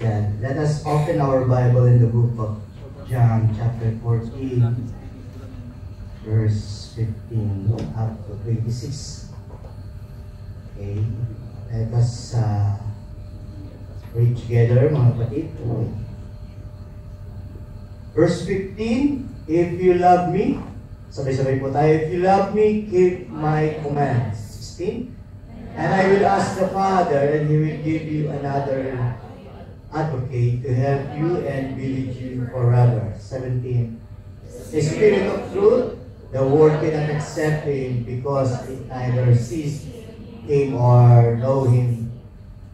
let us open our Bible in the book of John chapter 14, verse 15 up to 26. Okay, let us uh, read together mga kapatid. Verse 15, If you love me, sabay-sabay po tayo, If you love me, keep my commands. 16, And I will ask the Father, and He will give you another advocate to help you and be with you forever. 17. The Spirit of truth, the world cannot accept him because it neither sees him or know him.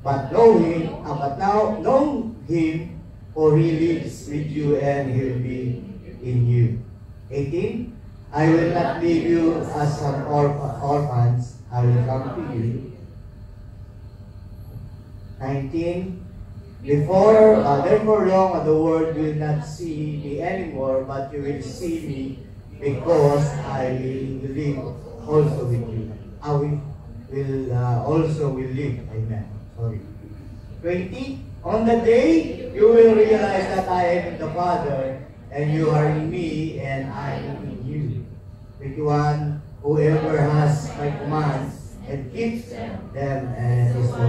But know him, uh, but now know him, for he lives with you and he will be in you. 18. I will not leave you as an orph orphans. I will come to you. 19. Before, uh, therefore long, uh, the world will not see me anymore, but you will see me because I will live also with you. I ah, will, will uh, also will live. Amen. Sorry. 20. On the day you will realize that I am in the Father, and you are in me, and I am in you. 21. Whoever has my commands and keeps them and is the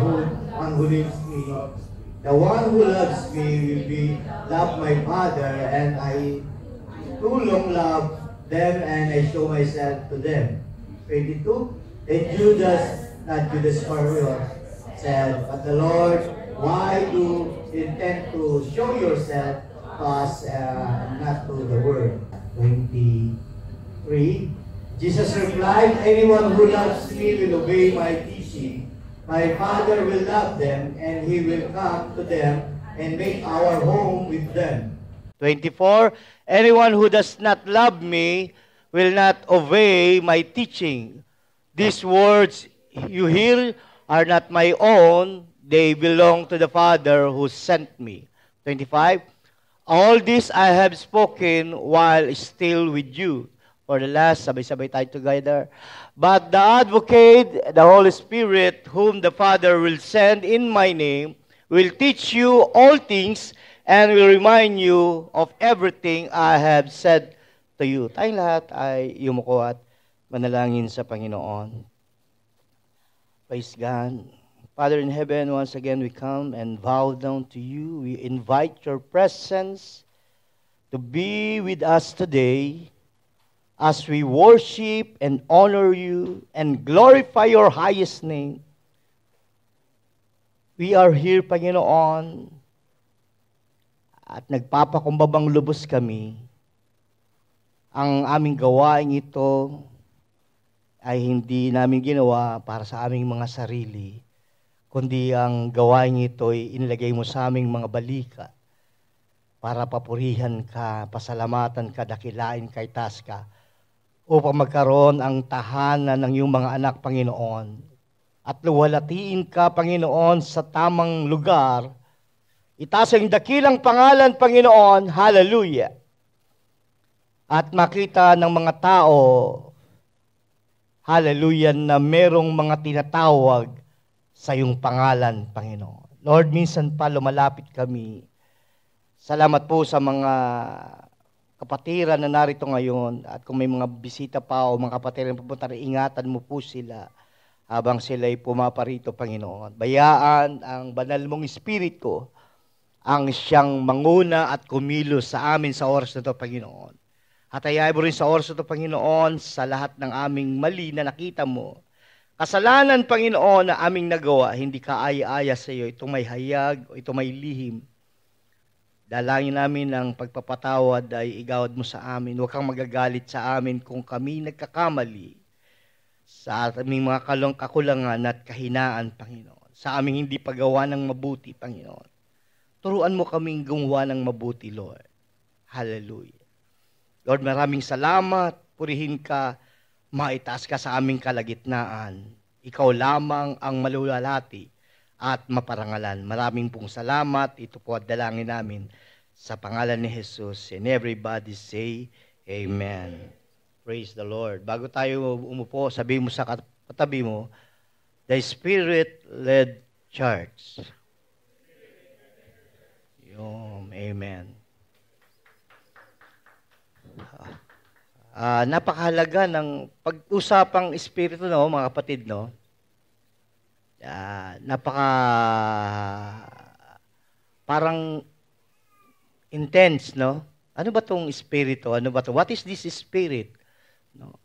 one who lives me The one who loves me will be love my Father, and I truly love them, and I show myself to them. 22. Then Judas, not Judas Iscariot, said, But the Lord, why do you intend to show yourself to us uh, not to the world? 23. Jesus replied, Anyone who loves me will obey my teaching. My Father will love them, and He will come to them and make our home with them. 24. Anyone who does not love me will not obey my teaching. These words you hear are not my own. They belong to the Father who sent me. 25. All this I have spoken while still with you For the last, sabay-sabay tayo together. But the Advocate, the Holy Spirit, whom the Father will send in my name, will teach you all things and will remind you of everything I have said to you. Tayong lahat ay yumuko at manalangin sa Panginoon. Praise God. Father in heaven, once again we come and bow down to you. We invite your presence to be with us today as we worship and honor you and glorify your highest name. We are here, Panginoon, at nagpapakumbabang lubos kami. Ang aming gawain ito ay hindi namin ginawa para sa aming mga sarili, kundi ang gawain ito ay inilagay mo sa aming mga balika para papurihan ka, pasalamatan ka, dakilain ka, itas ka upang magkaroon ang tahanan ng iyong mga anak, Panginoon. At luwalatiin ka, Panginoon, sa tamang lugar. Itaas ang dakilang pangalan, Panginoon. Hallelujah! At makita ng mga tao, hallelujah, na merong mga tinatawag sa iyong pangalan, Panginoon. Lord, minsan pa lumalapit kami. Salamat po sa mga kapatiran na narito ngayon at kung may mga bisita pa o mga kapatiran pupunta rin, ingatan mo po sila habang sila ay pumaparito, Panginoon. Bayaan ang banal mong espiritu ang siyang manguna at kumilos sa amin sa oras na ito, Panginoon. At ayaw mo rin sa oras na ito, Panginoon, sa lahat ng aming mali na nakita mo. Kasalanan, Panginoon, na aming nagawa, hindi kaaya-aya sa iyo. Ito may hayag, ito may lihim Dalangin namin ang pagpapatawad ay igawad mo sa amin. Huwag kang magagalit sa amin kung kami nagkakamali sa aming mga kalong kakulangan at kahinaan, Panginoon. Sa aming hindi paggawa ng mabuti, Panginoon. Turuan mo kaming gumawa ng mabuti, Lord. Hallelujah. Lord, maraming salamat. Purihin ka. Maitaas ka sa aming kalagitnaan. Ikaw lamang ang malulalati at maparangalan. Maraming pong salamat. Ito po at dalangin namin sa pangalan ni Jesus. And everybody say Amen. Praise the Lord. Bago tayo umupo, sabihin mo sa katabi mo, The Spirit-led Church. Yun, Amen. Uh, napakahalaga ng pag-usapang espiritu no, mga kapatid, no? uh, napaka parang intense, no? Ano ba tong espiritu? Ano ba to? What is this spirit? No.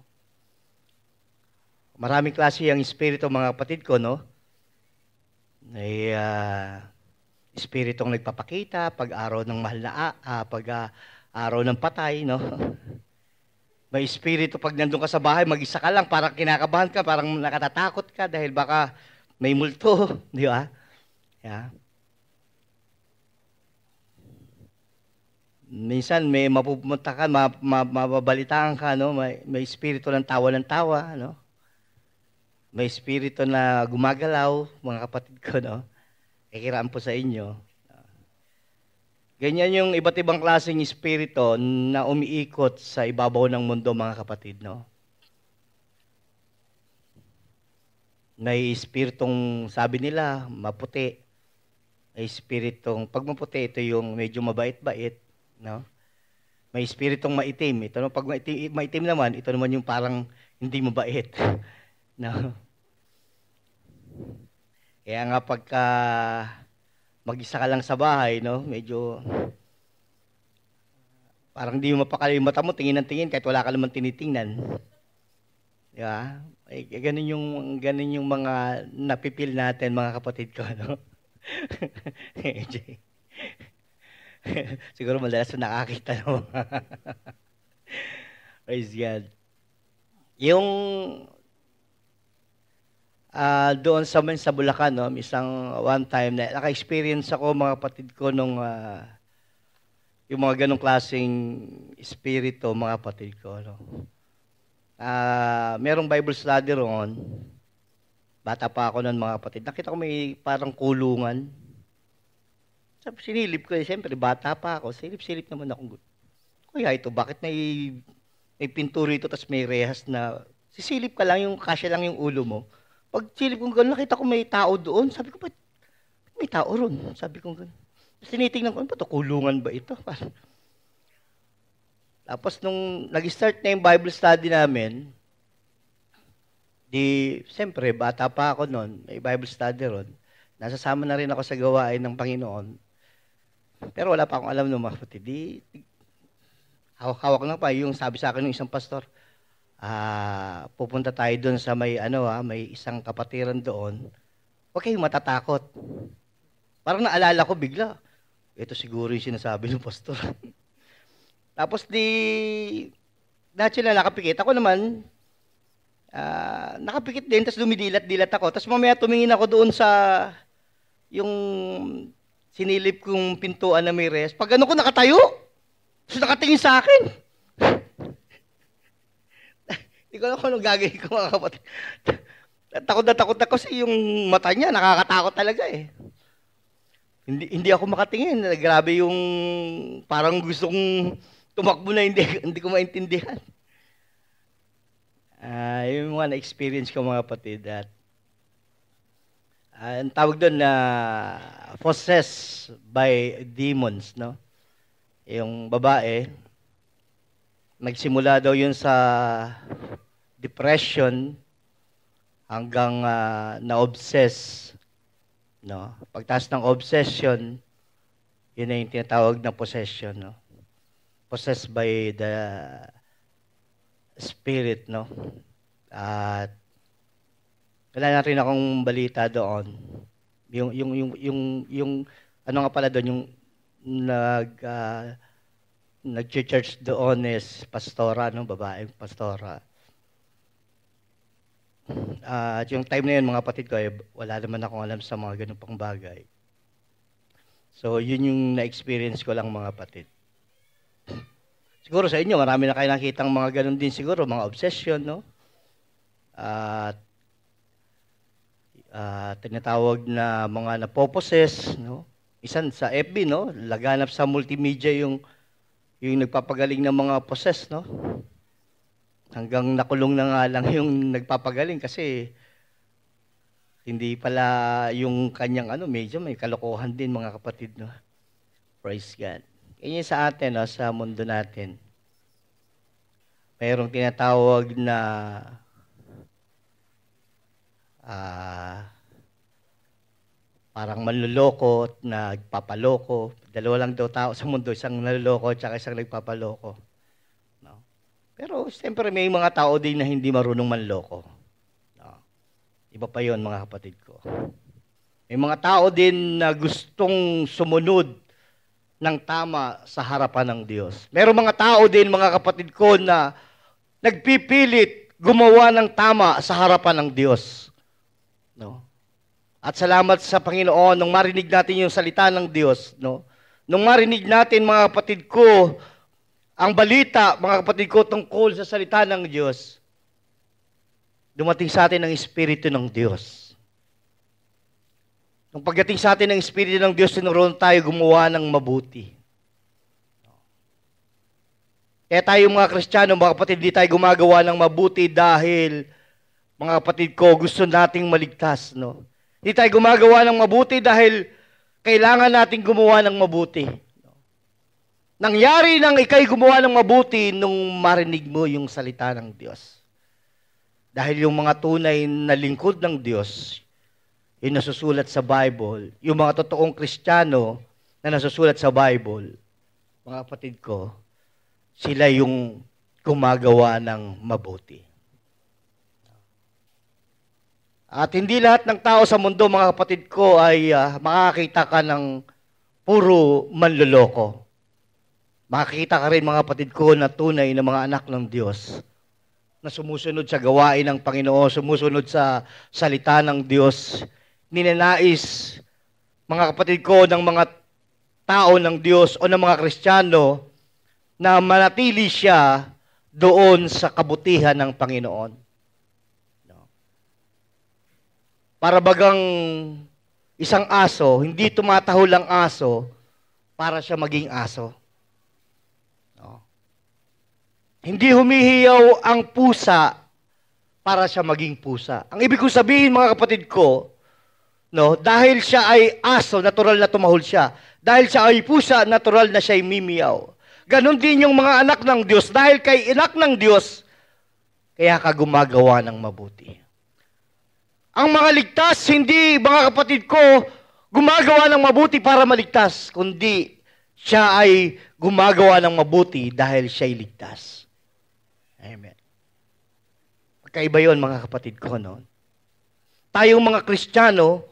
Maraming klase ang espiritu mga kapatid ko, no? May uh, espiritong nagpapakita pag-araw ng mahal na uh, pag-araw ng patay, no? May espiritu pag nandun ka sa bahay, mag-isa ka lang, parang kinakabahan ka, parang nakatatakot ka dahil baka may multo, di ba? Yeah. Minsan may mapupunta ka, mababalitaan ka, no? may, may espiritu ng tawa ng tawa, no? may espiritu na gumagalaw, mga kapatid ko, no? Kikiraan po sa inyo. Ganyan yung iba't ibang klaseng espiritu na umiikot sa ibabaw ng mundo, mga kapatid, no? may espiritong sabi nila, maputi. May espiritong, pag maputi, ito yung medyo mabait-bait. No? May espiritong maitim. Ito, pag maitim, maitim naman, ito naman yung parang hindi mabait. no? Kaya nga pagka mag-isa ka lang sa bahay, no? medyo parang hindi mo mapakali yung mata mo, tingin ng tingin kahit wala ka naman tinitingnan. Di ba? eh, ganun yung ganun yung mga napipil natin mga kapatid ko no eh, siguro madalas nakakita no praise God yung uh, doon sa men sa Bulacan no isang one time na naka-experience ako mga kapatid ko nung uh, yung mga ganong klaseng espiritu mga kapatid ko no uh, merong Bible study roon. Bata pa ako noon mga kapatid. Nakita ko may parang kulungan. Sabi, sinilip ko. Eh, Siyempre, bata pa ako. Silip-silip naman ako. Kuya, ito, bakit may, may pintura ito tapos may rehas na sisilip ka lang, yung kasya lang yung ulo mo. Pag silip ko gano'n, nakita ko may tao doon. Sabi ko, ba't may tao ron? Sabi kong gano'n. Tapos tinitingnan ko, ano Kulungan ba ito? Parang, tapos nung nag-start na yung Bible study namin, di, siyempre, bata pa ako noon, may Bible study ron. Nasasama na rin ako sa gawain ng Panginoon. Pero wala pa akong alam nung mga kapatid. Di, hawak-hawak lang pa. Yung sabi sa akin ng isang pastor, ah, pupunta tayo doon sa may, ano, ah, may isang kapatiran doon. Huwag kayong matatakot. Parang naalala ko bigla. Ito siguro yung sinasabi ng pastor. Tapos di, natural nakapikit. Ako naman, uh, nakapikit din, tapos dumidilat-dilat ako. Tapos mamaya tumingin ako doon sa, yung sinilip kong pintuan na may rest. Pag ano ko nakatayo, tapos nakatingin sa akin. Hindi ko alam kung anong gagawin ko mga kapatid. takot na takot ako sa yung mata niya, nakakatakot talaga eh. Hindi, hindi ako makatingin. Grabe yung parang gustong kong Tumakbo na hindi, hindi ko maintindihan. Uh, yung mga na-experience ko mga kapatid at uh, ang tawag doon na uh, possessed by demons, no? Yung babae, nagsimula daw yun sa depression hanggang uh, na-obsess, no? Pagtaas ng obsession, yun na yung tinatawag na possession, no? possessed by the spirit, no? At wala na rin akong balita doon. Yung yung yung yung yung ano nga pala doon yung nag uh, ah, nag-church doon is pastora, no, babaeng pastora. Uh, at yung time na yun, mga patid ko, eh, wala naman akong alam sa mga ganun pang bagay. So, yun yung na-experience ko lang, mga patid. Siguro sa inyo, marami na kayo nakitang mga ganun din siguro, mga obsession, no? At uh, tinatawag na mga napoposes, no? Isan sa FB, no? Laganap sa multimedia yung yung nagpapagaling ng mga poses, no? Hanggang nakulong na nga lang yung nagpapagaling kasi hindi pala yung kanyang ano, medyo may kalokohan din mga kapatid, no? Praise God. Yun sa atin, no, sa mundo natin. Mayroong tinatawag na uh, parang manluloko at nagpapaloko. Dalawa lang daw tao sa mundo, isang naluloko at isang nagpapaloko. No? Pero siyempre may mga tao din na hindi marunong manloko. No? Iba pa yon mga kapatid ko. May mga tao din na gustong sumunod ng tama sa harapan ng Diyos. Merong mga tao din, mga kapatid ko, na nagpipilit gumawa ng tama sa harapan ng Diyos. No? At salamat sa Panginoon nung marinig natin yung salita ng Diyos. No? Nung marinig natin, mga kapatid ko, ang balita, mga kapatid ko, tungkol sa salita ng Diyos, dumating sa atin ang Espiritu ng Diyos. Nung pagdating sa atin ng Espiritu ng Diyos, tinuruan tayo gumawa ng mabuti. Kaya tayo mga Kristiyano, mga kapatid, hindi tayo gumagawa ng mabuti dahil, mga kapatid ko, gusto nating maligtas. No? Hindi tayo gumagawa ng mabuti dahil kailangan nating gumawa ng mabuti. Nangyari nang ikay gumawa ng mabuti nung marinig mo yung salita ng Diyos. Dahil yung mga tunay na lingkod ng Diyos, yung nasusulat sa Bible, yung mga totoong Kristiyano na nasusulat sa Bible, mga kapatid ko, sila yung gumagawa ng mabuti. At hindi lahat ng tao sa mundo, mga kapatid ko, ay uh, makakita ka ng puro manloloko. Makakita ka rin, mga kapatid ko, na tunay na mga anak ng Diyos na sumusunod sa gawain ng Panginoon, sumusunod sa salita ng Diyos, ninanais, mga kapatid ko, ng mga tao ng Diyos o ng mga Kristiyano na manatili siya doon sa kabutihan ng Panginoon. No. Para bagang isang aso, hindi tumataho lang aso para siya maging aso. No. Hindi humihiyaw ang pusa para siya maging pusa. Ang ibig kong sabihin mga kapatid ko, No? Dahil siya ay aso, natural na tumahol siya. Dahil siya ay pusa, natural na siya ay mimiyaw. Ganon din yung mga anak ng Diyos. Dahil kay inak ng Diyos, kaya ka gumagawa ng mabuti. Ang mga ligtas, hindi, mga kapatid ko, gumagawa ng mabuti para maligtas, kundi siya ay gumagawa ng mabuti dahil siya ay ligtas. Amen. Magkaiba yun, mga kapatid ko, no? Tayong mga Kristiyano,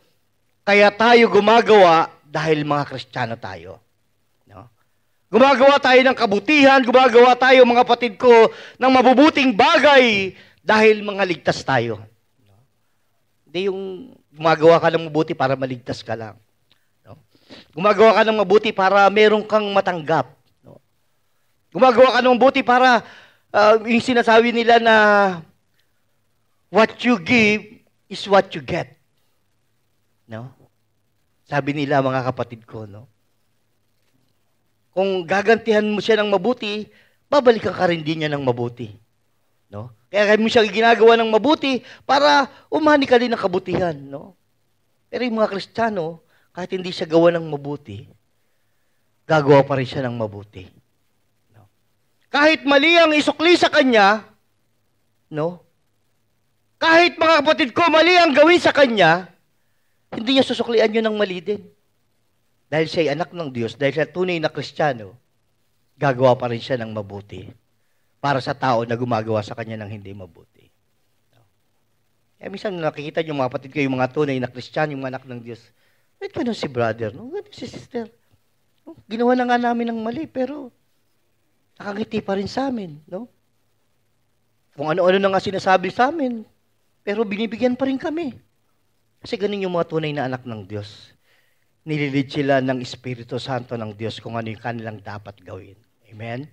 kaya tayo gumagawa dahil mga Kristiyano tayo. No? Gumagawa tayo ng kabutihan, gumagawa tayo mga patid ko ng mabubuting bagay dahil mga ligtas tayo. No? Hindi yung gumagawa ka ng mabuti para maligtas ka lang. No? Gumagawa ka ng mabuti para meron kang matanggap. No? Gumagawa ka ng mabuti para uh, yung sinasabi nila na what you give is what you get. No? Sabi nila, mga kapatid ko, no? Kung gagantihan mo siya ng mabuti, babalikan ka rin din niya ng mabuti. No? Kaya kaya mo siya ginagawa ng mabuti para umani ka din ng kabutihan. No? Pero yung mga Kristiyano, kahit hindi siya gawa ng mabuti, gagawa pa rin siya ng mabuti. No? Kahit mali ang isukli sa kanya, no? kahit mga kapatid ko, mali ang gawin sa kanya, hindi niya susuklian yun ng mali din. Dahil siya ay anak ng Diyos, dahil siya tunay na Kristiyano, gagawa pa rin siya ng mabuti para sa tao na gumagawa sa kanya ng hindi mabuti. Kaya minsan nakikita niyo mga kapatid ko, yung mga tunay na Kristiyano, yung mga anak ng Diyos, wait ka si brother, no? Ganun si sister. No? Ginawa na nga namin ng mali, pero nakangiti pa rin sa amin, no? Kung ano-ano na nga sinasabi sa amin, pero binibigyan pa rin kami. Kasi ganun yung mga tunay na anak ng Diyos. Nililid sila ng Espiritu Santo ng Diyos kung ano yung kanilang dapat gawin. Amen?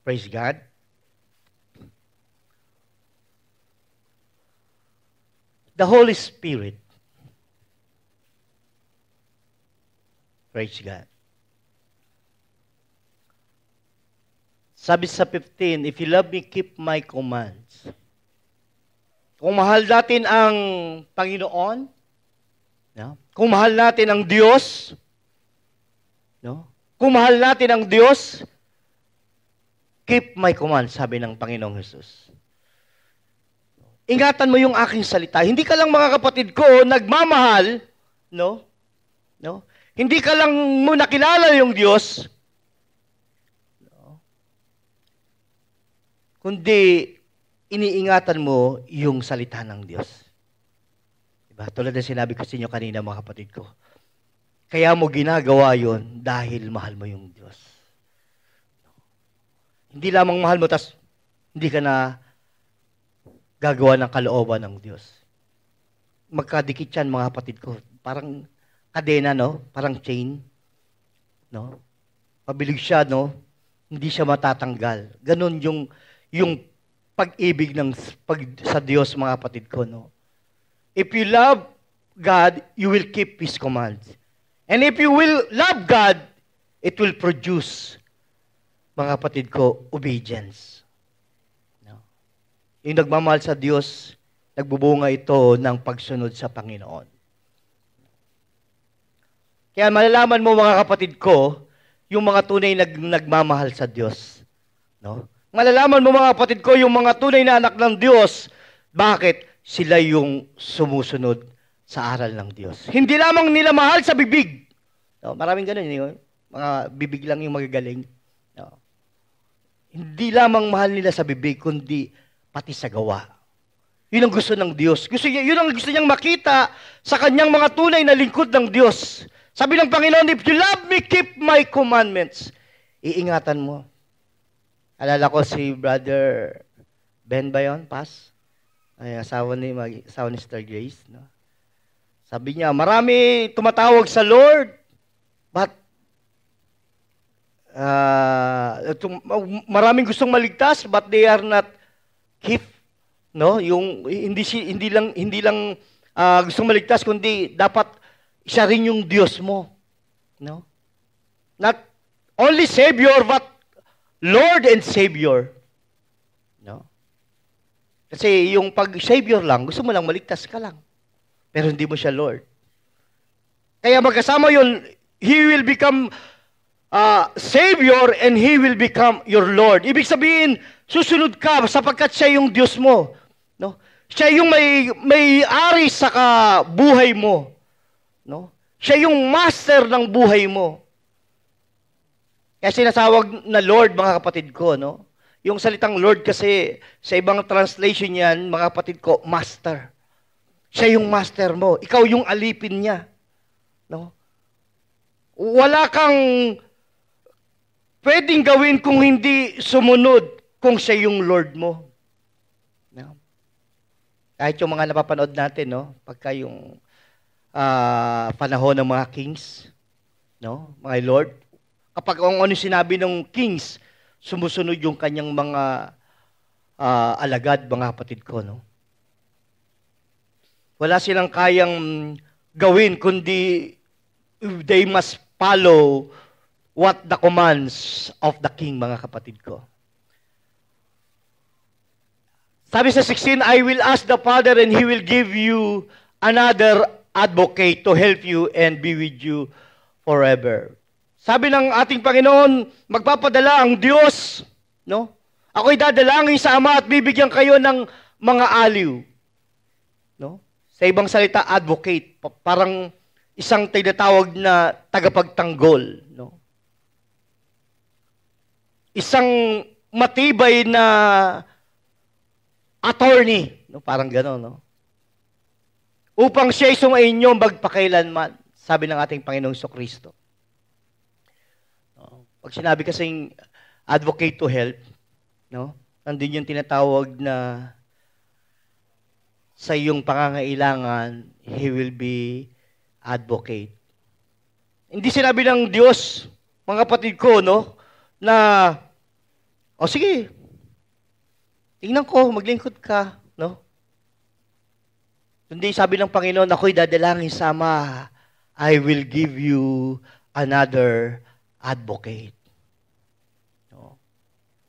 Praise God. The Holy Spirit. Praise God. Sabi sa 15, If you love me, keep my commands. Kung mahal natin ang Panginoon, no? kung mahal natin ang Diyos, no? kung mahal natin ang Diyos, keep my command, sabi ng Panginoong Jesus. Ingatan mo yung aking salita. Hindi ka lang mga kapatid ko nagmamahal, no? No? Hindi ka lang mo nakilala yung Diyos. No? Kundi iniingatan mo yung salita ng Diyos. Diba? Tulad ng sinabi ko sa inyo kanina mga kapatid ko. Kaya mo ginagawa yon dahil mahal mo yung Diyos. Hindi lamang mahal mo, tas hindi ka na gagawa ng kalooban ng Diyos. Magkadikit yan, mga kapatid ko. Parang kadena, no? Parang chain. No? Pabilig siya, no? Hindi siya matatanggal. Ganon yung, yung pag-ibig ng pag, sa Diyos, mga kapatid ko. No? If you love God, you will keep His commands. And if you will love God, it will produce, mga kapatid ko, obedience. No? Yung nagmamahal sa Diyos, nagbubunga ito ng pagsunod sa Panginoon. Kaya malalaman mo mga kapatid ko, yung mga tunay nag nagmamahal sa Diyos, no? malalaman mo mga kapatid ko yung mga tunay na anak ng Diyos. Bakit? Sila yung sumusunod sa aral ng Diyos. Hindi lamang nila mahal sa bibig. No, maraming ganun. Eh, yung mga bibig lang yung magagaling. No. Hindi lamang mahal nila sa bibig, kundi pati sa gawa. Yun ang gusto ng Diyos. Gusto niya, yun ang gusto niyang makita sa kanyang mga tunay na lingkod ng Diyos. Sabi ng Panginoon, if you love me, keep my commandments. Iingatan mo. Alala ko si brother Ben Bayon, yun? Ay, asawa ni, mag, asawa ni Sister Grace. No? Sabi niya, marami tumatawag sa Lord, but uh, maraming gustong maligtas, but they are not keep no yung hindi hindi lang hindi lang uh, gustong maligtas kundi dapat isa rin yung Diyos mo no not only savior but Lord and Savior. No? Kasi yung pag-Savior lang, gusto mo lang maligtas ka lang. Pero hindi mo siya Lord. Kaya magkasama yun, He will become uh, Savior and He will become your Lord. Ibig sabihin, susunod ka sapagkat siya yung Diyos mo. No? Siya yung may, may ari sa buhay mo. No? Siya yung master ng buhay mo. Kaya sinasawag na Lord, mga kapatid ko, no? Yung salitang Lord kasi sa ibang translation yan, mga kapatid ko, Master. Siya yung master mo. Ikaw yung alipin niya. No? Wala kang pwedeng gawin kung hindi sumunod kung siya yung Lord mo. No? Kahit yung mga napapanood natin, no? pagka yung uh, panahon ng mga kings, no? mga Lord, Kapag ang ano sinabi ng kings, sumusunod yung kanyang mga uh, alagad, mga kapatid ko. No? Wala silang kayang gawin kundi they must follow what the commands of the king, mga kapatid ko. Sabi sa 16, I will ask the Father and He will give you another advocate to help you and be with you forever. Sabi ng ating Panginoon, magpapadala ang Diyos, no? Ako'y dadalangin sa Ama at bibigyan kayo ng mga aliw. No? Sa ibang salita, advocate. Parang isang tinatawag na tagapagtanggol. No? Isang matibay na attorney. No? Parang gano'n. No? Upang siya sumainyo magpakailanman, sabi ng ating Panginoong Kristo. Pag sinabi kasing advocate to help, no? Nandun yung tinatawag na sa iyong pangangailangan, He will be advocate. Hindi sinabi ng Diyos, mga kapatid ko, no? Na, o oh, sige, tingnan ko, maglingkod ka, no? Hindi sabi ng Panginoon, ako'y dadalangin sama, I will give you another advocate. No?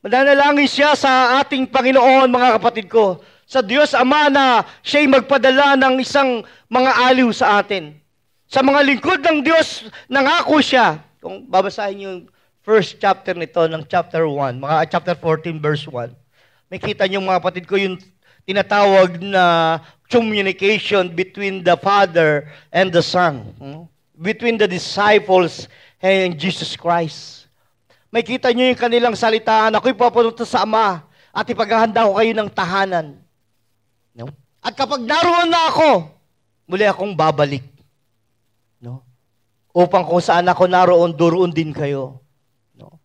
Mananalangin siya sa ating Panginoon, mga kapatid ko, sa Diyos Ama na siya'y magpadala ng isang mga aliw sa atin. Sa mga lingkod ng Diyos, nangako siya. Kung babasahin niyo yung first chapter nito ng chapter 1, mga ah, chapter 14 verse 1, makita niyo mga kapatid ko yung tinatawag na communication between the Father and the Son, hmm? between the disciples and Jesus Christ. May kita nyo yung kanilang salitaan. Ako'y papunta sa Ama at ipaghahanda ko kayo ng tahanan. No? At kapag naroon na ako, muli akong babalik. No? Upang kung saan ako naroon, doon din kayo. No?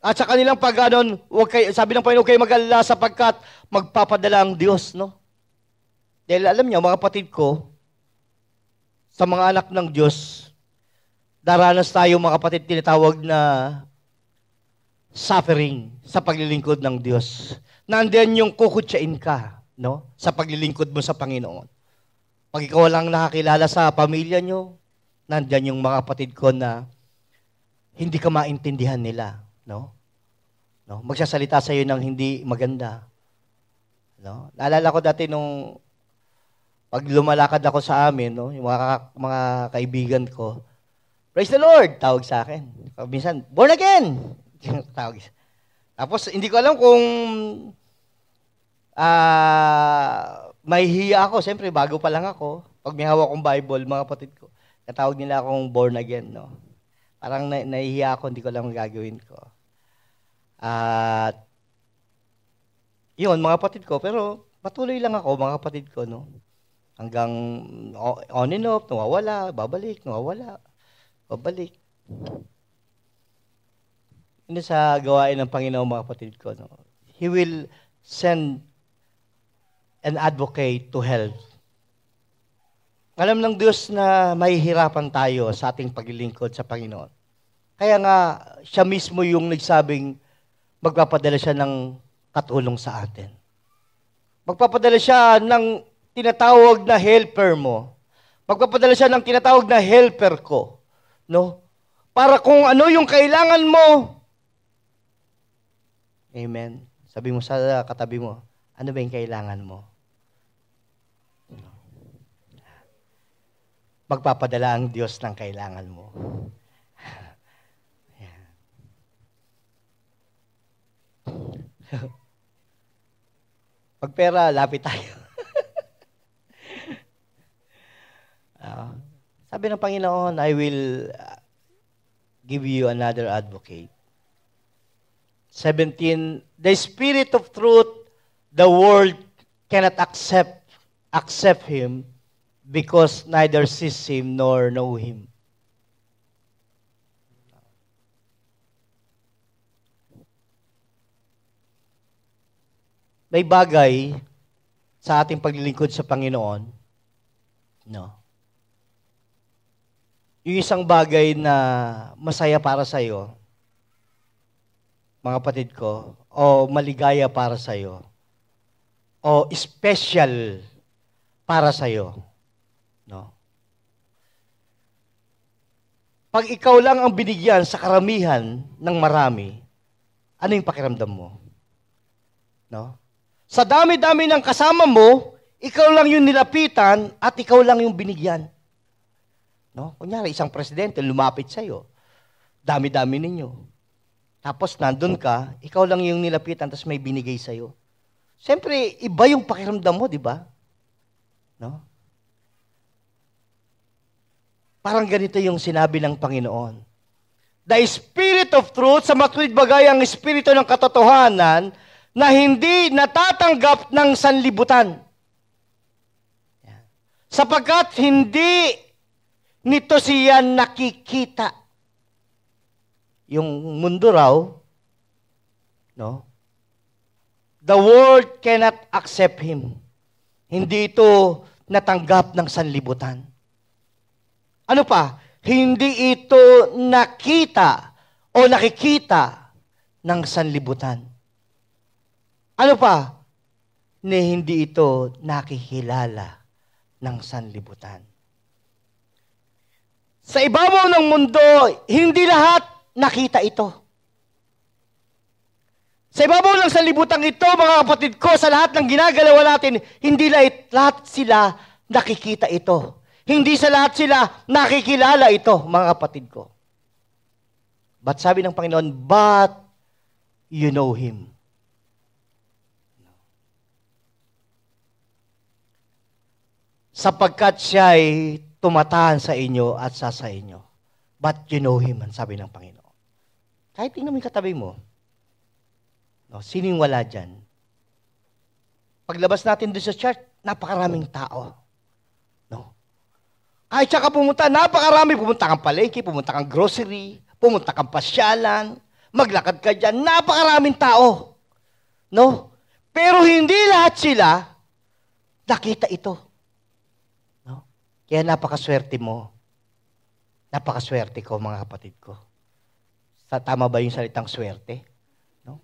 At sa kanilang pag anon, wag kayo, sabi ng Panginoon, kayo mag-alala sapagkat magpapadala ang Diyos. No? Dahil alam niyo, mga kapatid ko, sa mga anak ng Diyos, daranas tayo mga kapatid tinatawag na suffering sa paglilingkod ng Diyos. Nandiyan yung kukutsain ka no? sa paglilingkod mo sa Panginoon. Pag ikaw lang nakakilala sa pamilya nyo, nandiyan yung mga kapatid ko na hindi ka maintindihan nila. No? No? Magsasalita sa iyo ng hindi maganda. No? Naalala ko dati nung pag lumalakad ako sa amin, no, yung mga, mga kaibigan ko, Praise the Lord! Tawag sa akin. Minsan, born again! tawag. Tapos, hindi ko alam kung uh, ah, may hiya ako. Siyempre, bago pa lang ako. Pag may hawak kong Bible, mga kapatid ko, katawag nila akong born again, no? Parang na- nahihiya ako, hindi ko alam ang gagawin ko. At, uh, yun, mga kapatid ko, pero patuloy lang ako, mga kapatid ko, no? Hanggang on and off, nawawala, babalik, nawawala pabalik. Ino sa gawain ng Panginoon, mga kapatid ko. No? He will send an advocate to help. Alam ng Diyos na mahihirapan tayo sa ating paglilingkod sa Panginoon. Kaya nga, siya mismo yung nagsabing magpapadala siya ng katulong sa atin. Magpapadala siya ng tinatawag na helper mo. Magpapadala siya ng tinatawag na helper ko. No? Para kung ano yung kailangan mo. Amen. Sabi mo sa katabi mo, ano ba yung kailangan mo? Magpapadala ang Diyos ng kailangan mo. Pag pera, lapit tayo. uh, Sabi ng Panginoon, I will uh, give you another advocate. 17, the spirit of truth, the world cannot accept accept him because neither sees him nor know him. May bagay sa ating paglilingkod sa Panginoon, no, yung isang bagay na masaya para sa iyo, mga kapatid ko, o maligaya para sa iyo, o special para sa iyo, no? Pag ikaw lang ang binigyan sa karamihan ng marami, ano yung pakiramdam mo? No? Sa dami-dami ng kasama mo, ikaw lang yung nilapitan at ikaw lang yung binigyan. No? Kunyari, isang presidente lumapit sa iyo. Dami-dami ninyo. Tapos nandun ka, ikaw lang yung nilapitan, tapos may binigay sa iyo. Siyempre, iba yung pakiramdam mo, di ba? No? Parang ganito yung sinabi ng Panginoon. The Spirit of Truth, sa matuwid bagay ang Espiritu ng Katotohanan na hindi natatanggap ng sanlibutan. Sapagkat hindi Nito siya nakikita. Yung mundo raw, no? The world cannot accept him. Hindi ito natanggap ng sanlibutan. Ano pa? Hindi ito nakita o nakikita ng sanlibutan. Ano pa? Ni hindi ito nakikilala ng sanlibutan. Sa ibabaw ng mundo, hindi lahat nakita ito. Sa ibabaw ng salibutang ito, mga kapatid ko, sa lahat ng ginagalawa natin, hindi lahat, lahat sila nakikita ito. Hindi sa lahat sila nakikilala ito, mga kapatid ko. But sabi ng Panginoon, but you know Him. Sapagkat siya ay tumatahan sa inyo at sa sa inyo. But you know Him, ang sabi ng Panginoon. Kahit tingnan mo yung katabi mo, no, sino wala dyan? Paglabas natin doon sa church, napakaraming tao. No? Kahit siya ka pumunta, napakarami. Pumunta kang palengke, pumunta kang grocery, pumunta kang pasyalan, maglakad ka dyan, napakaraming tao. No? Pero hindi lahat sila nakita ito. Kaya napakaswerte mo. Napakaswerte ko, mga kapatid ko. Sa tama ba yung salitang swerte? No?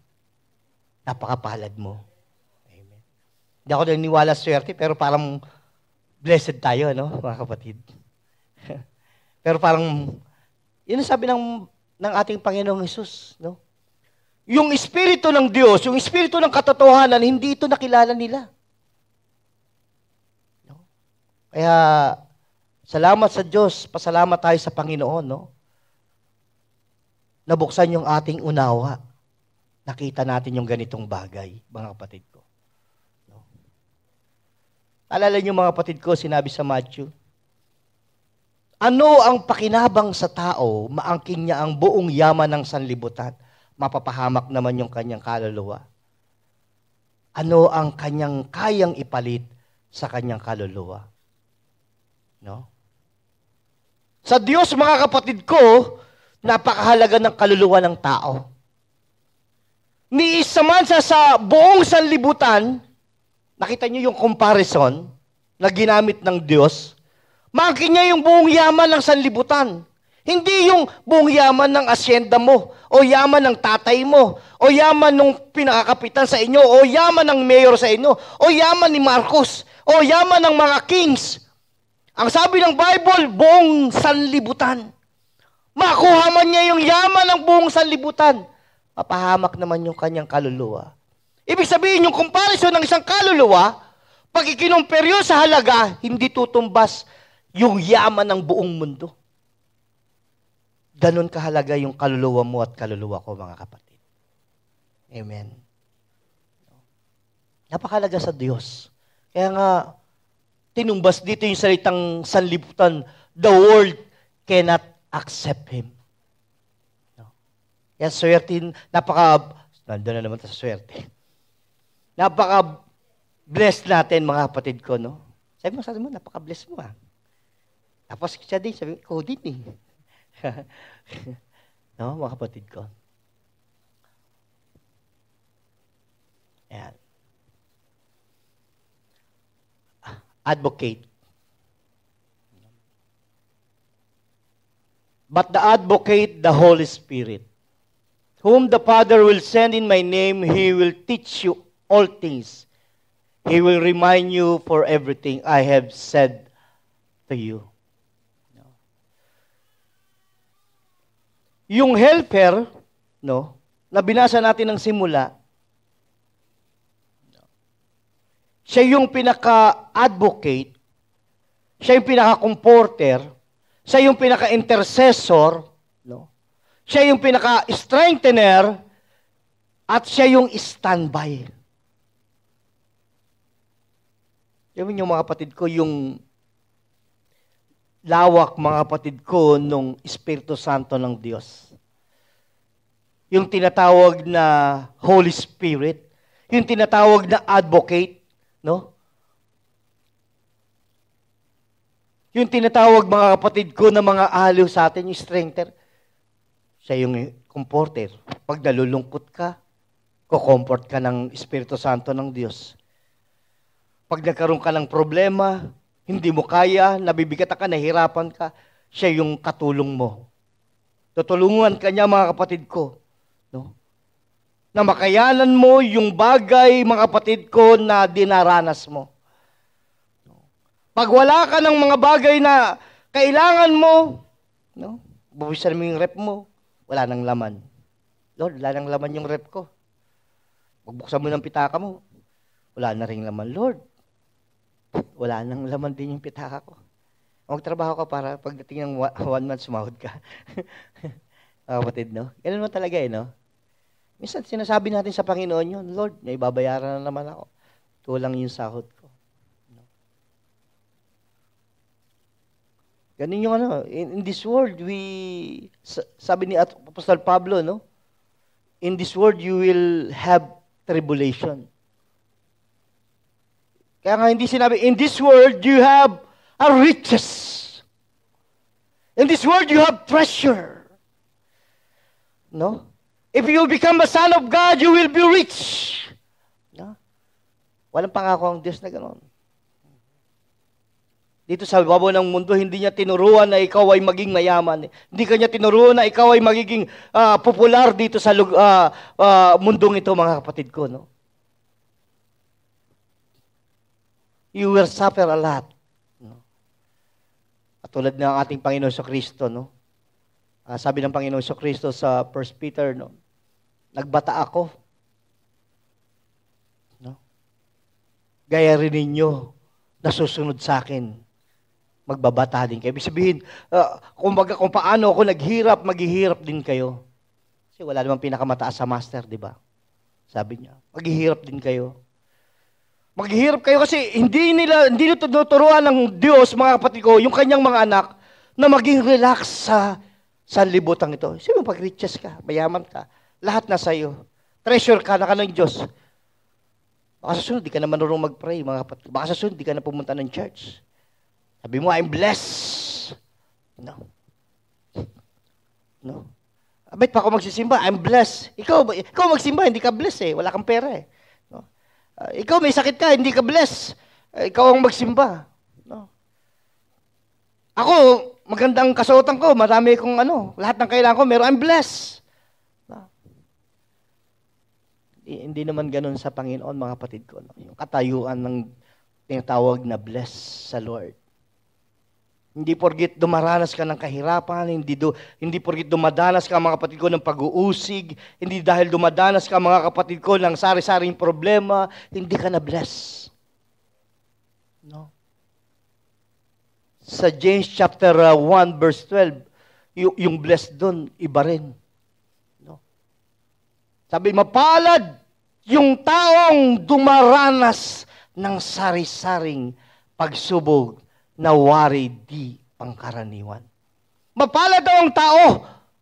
Napakapalad mo. Amen. Hindi ako naniniwala swerte, pero parang blessed tayo, no, mga kapatid. pero parang, yun sabi ng, ng ating Panginoong Yesus, no? Yung Espiritu ng Diyos, yung Espiritu ng katotohanan, hindi ito nakilala nila. No? Kaya, Salamat sa Diyos, pasalamat tayo sa Panginoon, no? Nabuksan yung ating unawa. Nakita natin yung ganitong bagay, mga kapatid ko. No? Alala niyo mga kapatid ko, sinabi sa Matthew, ano ang pakinabang sa tao, maangkin niya ang buong yaman ng sanlibutan, mapapahamak naman yung kanyang kaluluwa. Ano ang kanyang kayang ipalit sa kanyang kaluluwa? No? Sa Diyos, mga kapatid ko, napakahalaga ng kaluluwa ng tao. Ni man sa sa buong sanlibutan, nakita niyo yung comparison na ginamit ng Diyos, makin niya yung buong yaman ng sanlibutan. Hindi yung buong yaman ng asyenda mo, o yaman ng tatay mo, o yaman ng pinakakapitan sa inyo, o yaman ng mayor sa inyo, o yaman ni Marcos, o yaman ng mga kings, ang sabi ng Bible, buong sanlibutan. Makuha man niya yung yaman ng buong sanlibutan, mapahamak naman yung kanyang kaluluwa. Ibig sabihin, yung comparison ng isang kaluluwa, pag ikinumperyo sa halaga, hindi tutumbas yung yaman ng buong mundo. Ganon kahalaga yung kaluluwa mo at kaluluwa ko, mga kapatid. Amen. Napakalaga sa Diyos. Kaya nga, tinumbas dito yung salitang sanlibutan, the world cannot accept him. No? Yan, swerte, napaka, nandun na naman sa swerte. Napaka blessed natin, mga kapatid ko, no? Sabi mo, sa mo, napaka-blessed mo, ah. Tapos siya din, sabi ko, din eh. no, mga kapatid ko. Ayan. advocate. But the advocate, the Holy Spirit, whom the Father will send in my name, he will teach you all things. He will remind you for everything I have said to you. Yung helper, no, na binasa natin ng simula, siya yung pinaka-advocate, siya yung pinaka-comforter, siya yung pinaka-intercessor, no? siya yung pinaka-strengthener, at siya yung standby. Yun yung mga kapatid ko, yung lawak mga kapatid ko nung Espiritu Santo ng Diyos. Yung tinatawag na Holy Spirit, yung tinatawag na advocate, No? Yung tinatawag mga kapatid ko na mga aliw sa atin, yung strengther, siya yung comforter. Pag nalulungkot ka, kukomport ka ng Espiritu Santo ng Diyos. Pag nagkaroon ka ng problema, hindi mo kaya, nabibigat ka, nahirapan ka, siya yung katulong mo. Tutulungan ka niya mga kapatid ko na makayanan mo yung bagay, mga kapatid ko, na dinaranas mo. Pag wala ka ng mga bagay na kailangan mo, no? buwisan mo yung rep mo, wala nang laman. Lord, wala nang laman yung rep ko. Pagbuksan mo ng pitaka mo, wala na rin laman. Lord, wala nang laman din yung pitaka ko. Magtrabaho ka para pagdating ng one month, sumahod ka. Mga kapatid, no? Ganun mo talaga eh, no? Minsan sinasabi natin sa Panginoon yun, Lord, may babayaran na naman ako. Ito lang yung sahod ko. No? Ganun yung ano, in, in this world, we, sabi ni Apostol Pablo, no? In this world, you will have tribulation. Kaya nga hindi sinabi, in this world, you have a riches. In this world, you have treasure. No? If you become a son of God, you will be rich. No? Walang pangako ang Diyos na gano'n. Dito sa babo ng mundo, hindi niya tinuruan na ikaw ay maging mayaman. Hindi kanya tinuruan na ikaw ay magiging uh, popular dito sa uh, uh, mundong ito, mga kapatid ko. No? You will suffer a lot. No? At tulad ng ating Panginoon sa Kristo, no? Uh, sabi ng Panginoon sa Kristo sa 1 Peter, no? Nagbata ako. No? Gaya rin ninyo, susunod sa akin. Magbabata din kayo. Ibig sabihin, uh, kung, baga, kung paano ako naghirap, maghihirap din kayo. Kasi wala namang pinakamataas sa master, di ba? Sabi niya, maghihirap din kayo. Maghihirap kayo kasi hindi nila hindi nila tinuturuan ng Diyos, mga kapatid ko, yung kanyang mga anak na maging relax sa sa sanlibutan ito. Sino pag riches ka, mayaman ka, lahat na sa iyo. Treasure ka na ka ng Diyos. Baka sa sunod, di ka na marunong mag-pray, mga kapatid. Baka sa sunod, di ka na pumunta ng church. Sabi mo, I'm blessed. No. No. Abay, pa ako magsisimba, I'm blessed. Ikaw, ikaw magsimba, hindi ka blessed eh. Wala kang pera eh. No. Uh, ikaw may sakit ka, hindi ka blessed. Uh, ikaw ang magsimba. No. Ako, magandang kasuotan ko, marami kong ano, lahat ng kailangan ko, meron, I'm blessed hindi naman ganun sa Panginoon, mga kapatid ko. No? Yung katayuan ng tinatawag na bless sa Lord. Hindi porgit dumaranas ka ng kahirapan, hindi, do, hindi porgit dumadanas ka mga kapatid ko ng pag-uusig, hindi dahil dumadanas ka mga kapatid ko ng sari-saring problema, hindi ka na bless. No? Sa James chapter 1 uh, verse 12, yung, yung blessed doon, iba rin. No? Sabi, mapalad yung taong dumaranas ng sari-saring pagsubog na wari di pangkaraniwan. Mapalad daw ang tao.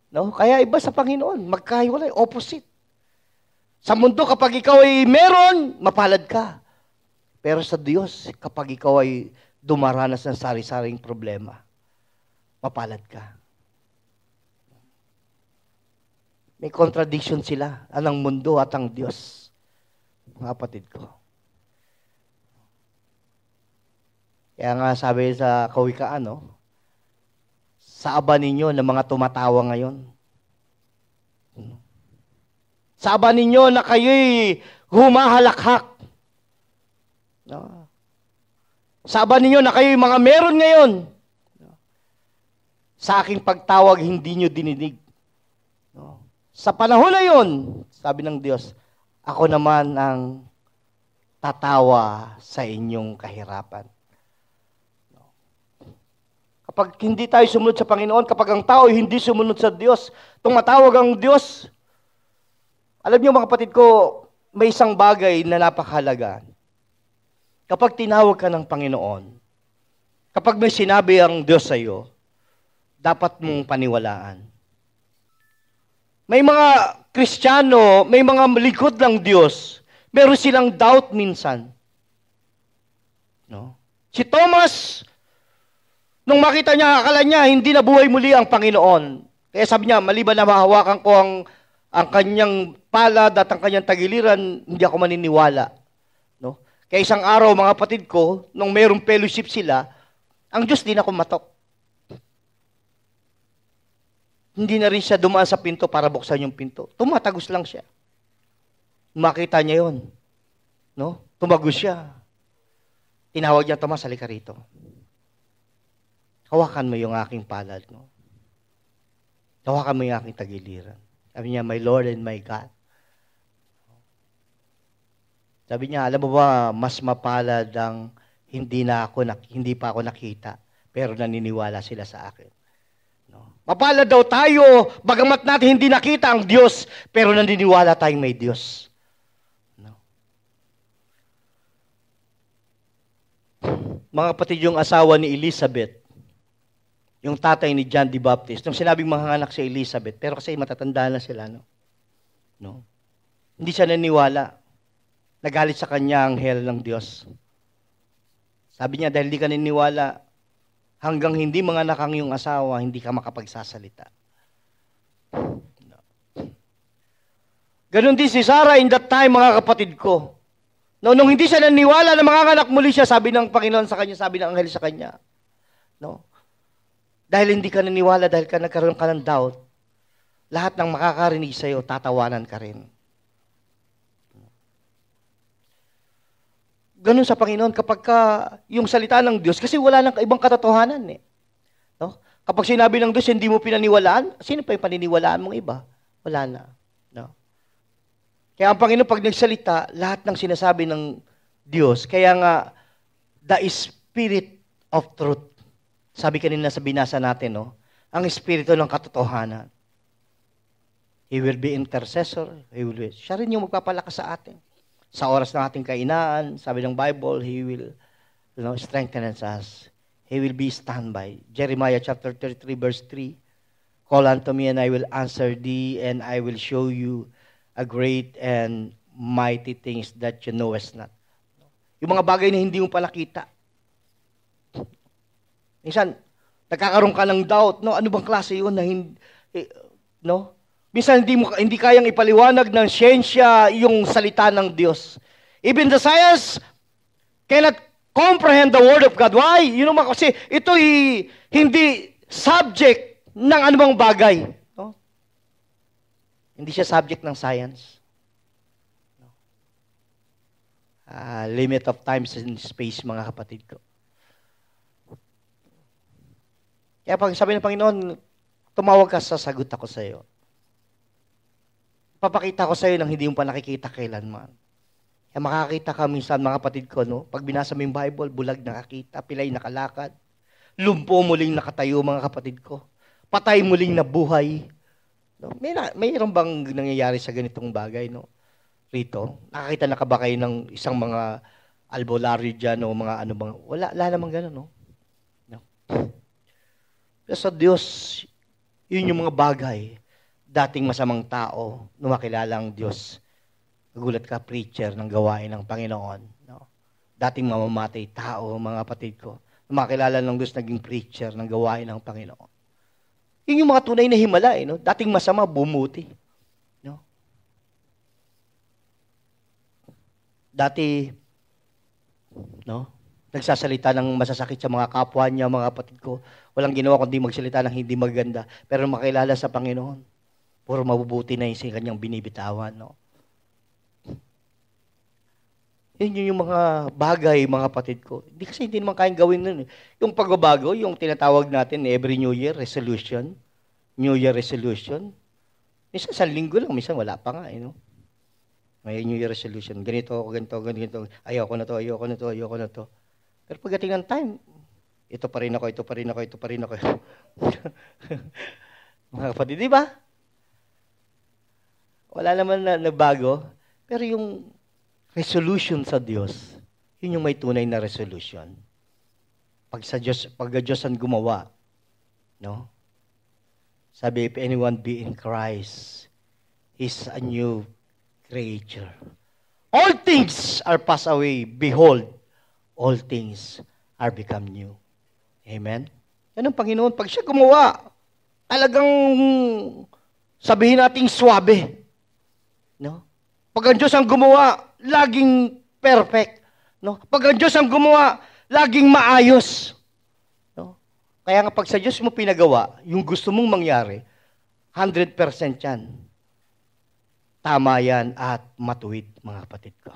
No? Kaya iba sa Panginoon, magkahiwalay, opposite. Sa mundo, kapag ikaw ay meron, mapalad ka. Pero sa Diyos, kapag ikaw ay dumaranas ng sari-saring problema, mapalad ka. May contradiction sila, ang mundo at ang Diyos mga kapatid ko. Kaya nga sabi sa kawikaan, no? Sa aba ninyo ng mga tumatawa ngayon. Sa aba ninyo na kayo'y humahalakhak. No? Sa aba ninyo na kayo'y mga meron ngayon. Sa aking pagtawag, hindi nyo dinidig. No? Sa panahon na yun, sabi ng Diyos, ako naman ang tatawa sa inyong kahirapan. Kapag hindi tayo sumunod sa Panginoon, kapag ang tao hindi sumunod sa Diyos, tumatawag ang Diyos. Alam niyo mga kapatid ko, may isang bagay na napakahalaga. Kapag tinawag ka ng Panginoon, kapag may sinabi ang Diyos sa iyo, dapat mong paniwalaan. May mga Kristiyano, may mga likod lang Diyos. Meron silang doubt minsan. No? Si Thomas, nung makita niya, akala niya, hindi na buhay muli ang Panginoon. Kaya sabi niya, maliban na mahawakan ko ang, ang kanyang palad at ang kanyang tagiliran, hindi ako maniniwala. No? Kaya isang araw, mga patid ko, nung mayroong fellowship sila, ang Diyos din ako matok. Hindi na rin siya dumaan sa pinto para buksan yung pinto. Tumatagos lang siya. Makita niya yon. No? Tumagos siya. Tinawag niya, Tomas, halika rito. Hawakan mo yung aking palad. No? Hawakan mo yung aking tagiliran. Sabi niya, my Lord and my God. Sabi niya, alam mo ba, mas mapalad ang hindi na ako, hindi pa ako nakita, pero naniniwala sila sa akin. Mapala daw tayo, bagamat natin hindi nakita ang Diyos, pero naniniwala tayong may Diyos. No? Mga kapatid, yung asawa ni Elizabeth, yung tatay ni John the Baptist, nung sinabing mga anak si Elizabeth, pero kasi matatanda na sila, no? no? Hindi siya naniwala. Nagalit sa kanya ang hell ng Diyos. Sabi niya, dahil hindi ka naniniwala, hanggang hindi mga nakang yung asawa, hindi ka makapagsasalita. No. Ganon din si Sarah in that time, mga kapatid ko. No, nung hindi siya naniwala na mga muli siya, sabi ng Panginoon sa kanya, sabi ng anghel sa kanya. No? Dahil hindi ka naniwala, dahil ka nagkaroon ka ng doubt, lahat ng makakarinig sa'yo, tatawanan ka rin. ganun sa Panginoon kapag ka yung salita ng Diyos kasi wala nang ibang katotohanan eh. No? Kapag sinabi ng Diyos hindi mo pinaniwalaan, sino pa yung paniniwalaan mong iba? Wala na. No? Kaya ang Panginoon pag nagsalita, lahat ng sinasabi ng Diyos, kaya nga the spirit of truth. Sabi kanina sa binasa natin, no? Ang espiritu ng katotohanan. He will be intercessor. He will be. Siya rin yung magpapalakas sa atin sa oras ng ating kainaan, sabi ng Bible, He will you know, strengthen us. He will be standby. Jeremiah chapter 33 verse 3, Call unto me and I will answer thee and I will show you a great and mighty things that you knowest not. Yung mga bagay na hindi mo pa nakita. Minsan, nagkakaroon ka ng doubt, no? Ano bang klase yun na hindi, eh, no? Minsan hindi, mo, hindi kayang ipaliwanag ng siyensya yung salita ng Diyos. Even the science cannot comprehend the Word of God. Why? You know, kasi ito hindi subject ng anumang bagay. No? Hindi siya subject ng science. No? Uh, limit of time and space, mga kapatid ko. Kaya pag sabi ng Panginoon, tumawag ka, sasagot ako sa iyo papakita ko sa iyo ng hindi mo pa nakikita kailanman. Kaya makakita ka minsan, mga kapatid ko, no? Pag binasa mo yung Bible, bulag nakakita, pilay nakalakad, lumpo muling nakatayo, mga kapatid ko. Patay muling nabuhay. No? May, mayroon bang nangyayari sa ganitong bagay, no? Rito, nakakita na ka ba kayo ng isang mga albularyo dyan o mga ano bang, wala, wala namang gano'n, no? no? Pero sa Diyos, yun yung mga bagay dating masamang tao, numakilala ang Diyos. Nagulat ka, preacher, ng gawain ng Panginoon. No? Dating mamamatay tao, mga kapatid ko, numakilala ng Diyos, naging preacher ng gawain ng Panginoon. Yun yung mga tunay na himala, eh, no? dating masama, bumuti. No? Dati, no? nagsasalita ng masasakit sa mga kapwa niya, mga kapatid ko. Walang ginawa kundi magsalita ng hindi maganda. Pero makilala sa Panginoon. Puro mabubuti na yung kanyang binibitawan. No? Yun yung mga bagay, mga patid ko. Hindi kasi hindi naman kayang gawin nun. Eh. Yung pagbabago, yung tinatawag natin every New Year resolution, New Year resolution, minsan sa linggo lang, minsan wala pa nga. Eh, no? May New Year resolution. Ganito ako, ganito, ganito, ganito. Ayoko na to, ayoko na to, ayoko na to. Pero pagdating ng time, ito pa rin ako, ito pa rin ako, ito pa rin ako. mga kapatid, di ba? Wala naman na nabago, Pero yung resolution sa Diyos, yun yung may tunay na resolution. Pag sa Diyos, pag Diyos ang gumawa, no? Sabi, if anyone be in Christ, is a new creature. All things are passed away. Behold, all things are become new. Amen? Yan ang Panginoon. Pag siya gumawa, talagang sabihin nating swabe. No? Pag ang Diyos ang gumawa, laging perfect. No? Pag ang Diyos ang gumawa, laging maayos. No? Kaya nga pag sa Diyos mo pinagawa, yung gusto mong mangyari, 100% yan. Tama yan at matuwid, mga kapatid ko.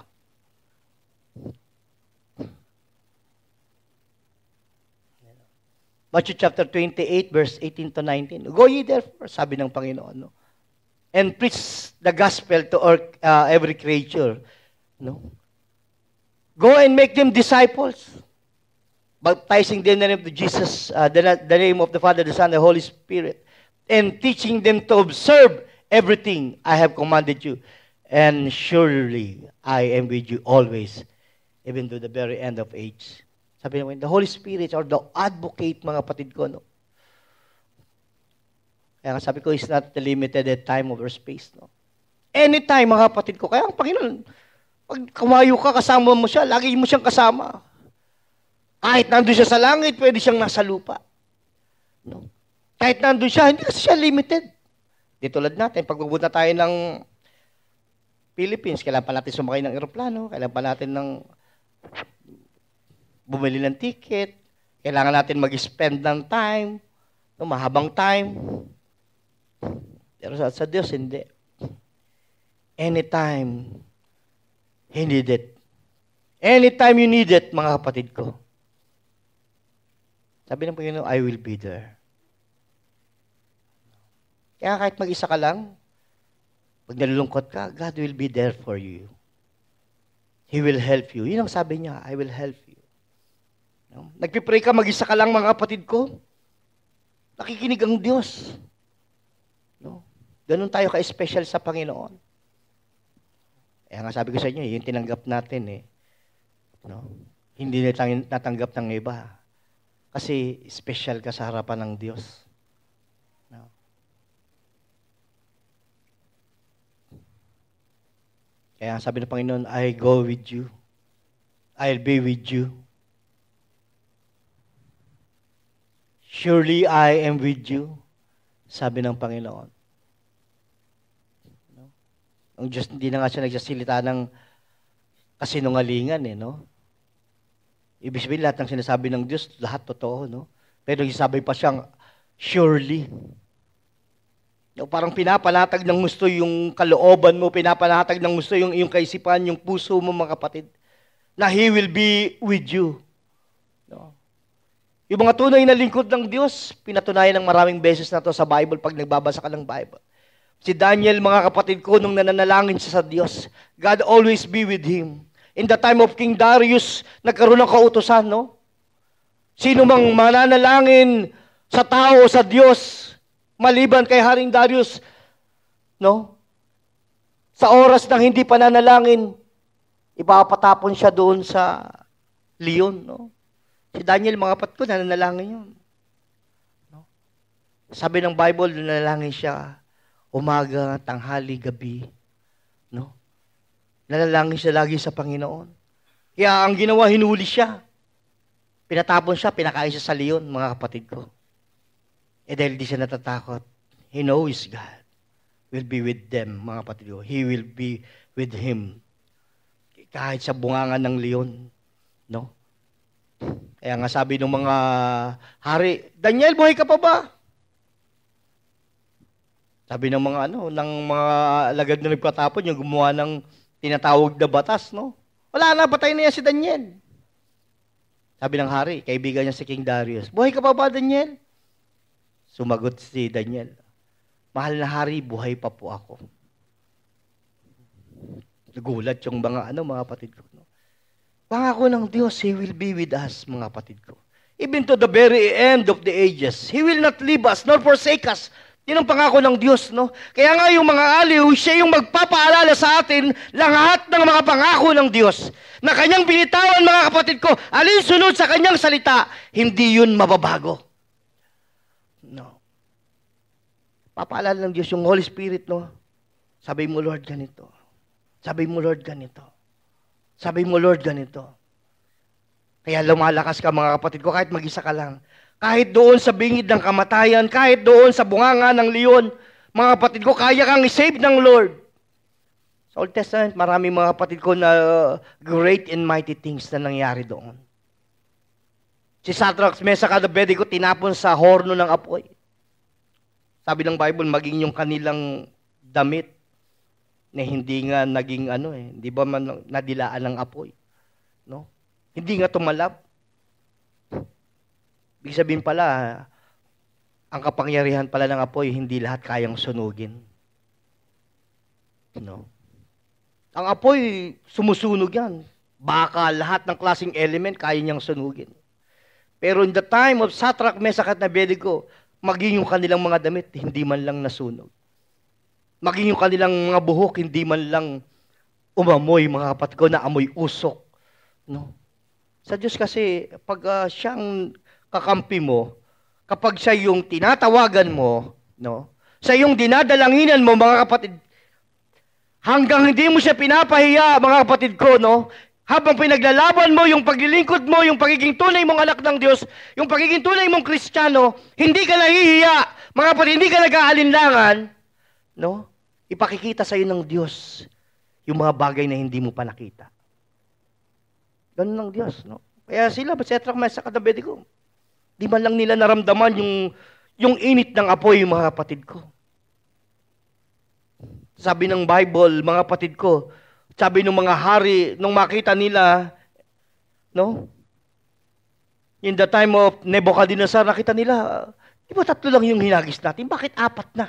Matthew chapter 28, verse 18 to 19. Go ye therefore, sabi ng Panginoon. No? and preach the gospel to all, uh, every creature. No? Go and make them disciples, baptizing them in the name of Jesus, uh, the, the name of the Father, the Son, the Holy Spirit, and teaching them to observe everything I have commanded you. And surely I am with you always, even to the very end of age. Sabi naman, the Holy Spirit or the advocate, mga patid ko, no? Kaya sabi ko, is not limited at time over space. No? Anytime, mga kapatid ko. Kaya ang Panginoon, pag kumayo ka, kasama mo siya, lagi mo siyang kasama. Kahit nandun siya sa langit, pwede siyang nasa lupa. No? Kahit nandun siya, hindi kasi siya limited. Di tulad natin, pag pupunta tayo ng Philippines, kailangan pa natin sumakay ng aeroplano, kailangan pa natin ng bumili ng ticket, kailangan natin mag-spend ng time, no, mahabang time. Pero sa, sa Diyos, hindi. Anytime He need it. Anytime you need it, mga kapatid ko. Sabi ng Panginoon, I will be there. Kaya kahit mag-isa ka lang, pag nalulungkot ka, God will be there for you. He will help you. Yun ang sabi niya, I will help you. No? Nagpipray ka, mag-isa ka lang mga kapatid ko. Nakikinig ang Diyos. Ganun tayo ka-special sa Panginoon. Eh nga sabi ko sa inyo, eh, yung tinanggap natin eh. No? Hindi natanggap ng iba. Kasi special ka sa harapan ng Diyos. No? Kaya sabi ng Panginoon, I go with you. I'll be with you. Surely I am with you, sabi ng Panginoon ang Diyos hindi na nga siya nagsasalita ng kasinungalingan eh, no? Ibig sabihin lahat ng sinasabi ng Diyos, lahat totoo, no? Pero isabi pa siyang, surely. No, parang pinapalatag ng gusto yung kalooban mo, pinapalatag ng gusto yung iyong kaisipan, yung puso mo, mga kapatid, na He will be with you. No? Yung mga tunay na lingkod ng Diyos, pinatunayan ng maraming beses na to sa Bible pag nagbabasa ka ng Bible. Si Daniel, mga kapatid ko, nung nananalangin siya sa Diyos, God always be with him. In the time of King Darius, nagkaroon ng kautosan, no? Sino mang mananalangin sa tao, sa Diyos, maliban kay Haring Darius, no? Sa oras ng hindi pananalangin, ipapatapon siya doon sa Leon, no? Si Daniel, mga kapatid ko, nananalangin yun. No? Sabi ng Bible, nananalangin siya, umaga, tanghali, gabi. No? Nalalangin siya lagi sa Panginoon. Kaya ang ginawa, hinuli siya. Pinatapon siya, pinakain siya sa leon, mga kapatid ko. Eh dahil di siya natatakot, he knows God will be with them, mga kapatid ko. He will be with him. Kahit sa bungangan ng leon. No? Kaya nga sabi ng mga hari, Daniel, buhay ka pa ba? Sabi ng mga ano, ng mga alagad na nagkatapon, yung gumawa ng tinatawag na batas, no? Wala na, patay na yan si Daniel. Sabi ng hari, kaibigan niya si King Darius, buhay ka pa ba, Daniel? Sumagot si Daniel, mahal na hari, buhay pa po ako. Nagulat yung mga ano, mga kapatid ko. No? Pangako ng Diyos, He will be with us, mga kapatid ko. Even to the very end of the ages, He will not leave us nor forsake us yun ang pangako ng Diyos, no? Kaya nga yung mga aliw, siya yung magpapaalala sa atin lahat ng mga pangako ng Diyos na kanyang binitawan, mga kapatid ko, alin sunod sa kanyang salita, hindi yun mababago. No. Papaalala ng Diyos yung Holy Spirit, no? Sabi mo, Lord, ganito. Sabi mo, Lord, ganito. Sabi mo, Lord, ganito. Kaya lumalakas ka, mga kapatid ko, kahit mag-isa ka lang. Kahit doon sa bingid ng kamatayan, kahit doon sa bunganga ng leon, mga kapatid ko, kaya kang isave ng Lord. Sa Old Testament, marami mga kapatid ko na uh, great and mighty things na nangyari doon. Si Satrax Mesa Kadabedi ko tinapon sa horno ng apoy. Sabi ng Bible, maging yung kanilang damit na hindi nga naging ano eh, hindi ba man nadilaan ng apoy. No? Hindi nga tumalab. Ibig sabihin pala, ang kapangyarihan pala ng apoy, hindi lahat kayang sunugin. No? Ang apoy, sumusunog yan. Baka lahat ng klaseng element kaya niyang sunugin. Pero in the time of Satrak, Mesakat na Bedigo, maging yung kanilang mga damit, hindi man lang nasunog. Maging yung kanilang mga buhok, hindi man lang umamoy, mga kapat ko, na amoy usok. No? Sa Diyos kasi, pag uh, siyang kakampi mo kapag siya yung tinatawagan mo, no? Sa yung dinadalanginan mo, mga kapatid, hanggang hindi mo siya pinapahiya, mga kapatid ko, no? Habang pinaglalaban mo yung paglilingkod mo, yung pagiging tunay mong anak ng Diyos, yung pagiging tunay mong Kristiyano, hindi ka nahihiya, mga kapatid, hindi ka nag-aalinlangan, no? Ipakikita sa iyo ng Diyos yung mga bagay na hindi mo pa nakita. Ganun ng Diyos, no? Kaya sila, ba't si Etrak may ko, Di man lang nila naramdaman yung, yung init ng apoy, mga kapatid ko. Sabi ng Bible, mga kapatid ko, sabi ng mga hari, nung makita nila, no? In the time of Nebuchadnezzar, nakita nila, di ba tatlo lang yung hinagis natin? Bakit apat na?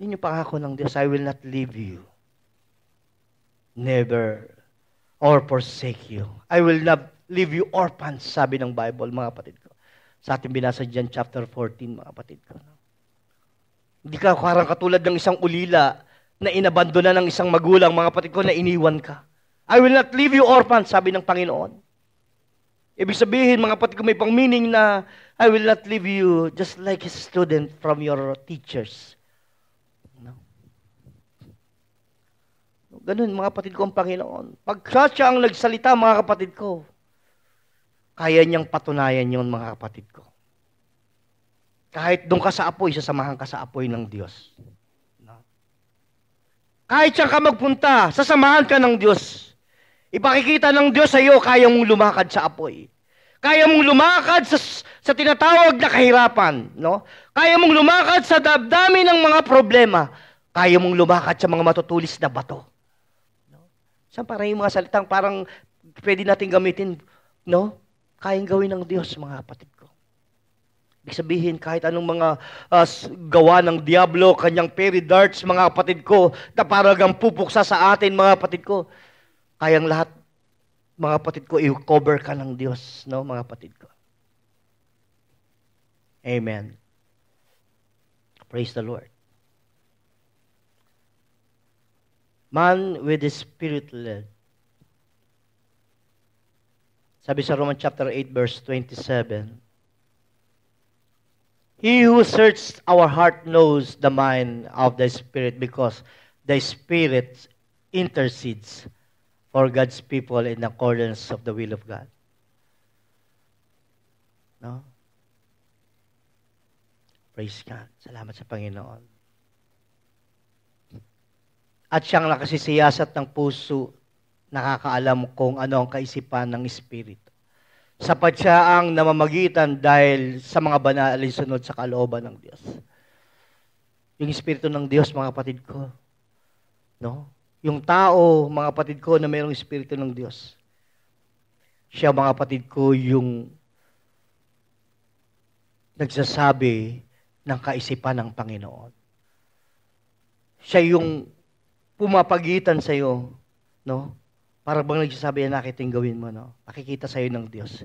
Yun yung pangako ng Diyos, I will not leave you. Never or forsake you. I will not leave you orphans, sabi ng Bible, mga kapatid ko. Sa ating binasa dyan, chapter 14, mga kapatid ko. Hindi ka parang katulad ng isang ulila na inabandona ng isang magulang, mga kapatid ko, na iniwan ka. I will not leave you orphans, sabi ng Panginoon. Ibig sabihin, mga kapatid ko, may pang-meaning na I will not leave you just like a student from your teachers. No? Ganun, mga kapatid ko, ang Panginoon. Pag siya ang nagsalita, mga kapatid ko, kaya niyang patunayan yon mga kapatid ko. Kahit doon ka sa apoy, sasamahan ka sa apoy ng Diyos. No? Kahit saan ka magpunta, sasamahan ka ng Diyos. Ipakikita ng Diyos sa iyo, kaya mong lumakad sa apoy. Kaya mong lumakad sa, sa tinatawag na kahirapan. No? Kaya mong lumakad sa damdamin ng mga problema. Kaya mong lumakad sa mga matutulis na bato. No? Saan parang yung mga salitang parang pwede natin gamitin, no? kayang gawin ng Diyos, mga kapatid ko. Ibig sabihin, kahit anong mga uh, gawa ng Diablo, kanyang fairy darts, mga kapatid ko, na paragang pupuksa sa atin, mga kapatid ko, kayang lahat, mga kapatid ko, i-cover ka ng Diyos, no, mga kapatid ko. Amen. Praise the Lord. Man with the Spirit led sabi sa Romans chapter 8 verse 27. He who searches our heart knows the mind of the Spirit because the Spirit intercedes for God's people in accordance of the will of God. No? Praise God. Salamat sa Panginoon. At siyang nakasisiyasat ng puso nakakaalam kung ano ang kaisipan ng Espiritu. Sapat siya ang namamagitan dahil sa mga banal ay sunod sa kalooban ng Diyos. Yung Espiritu ng Diyos, mga kapatid ko. No? Yung tao, mga kapatid ko, na mayroong Espiritu ng Diyos. Siya, mga kapatid ko, yung nagsasabi ng kaisipan ng Panginoon. Siya yung pumapagitan sa iyo, no? Para bang nagsasabi, anak, ito yung gawin mo, no? Pakikita sa'yo ng Diyos.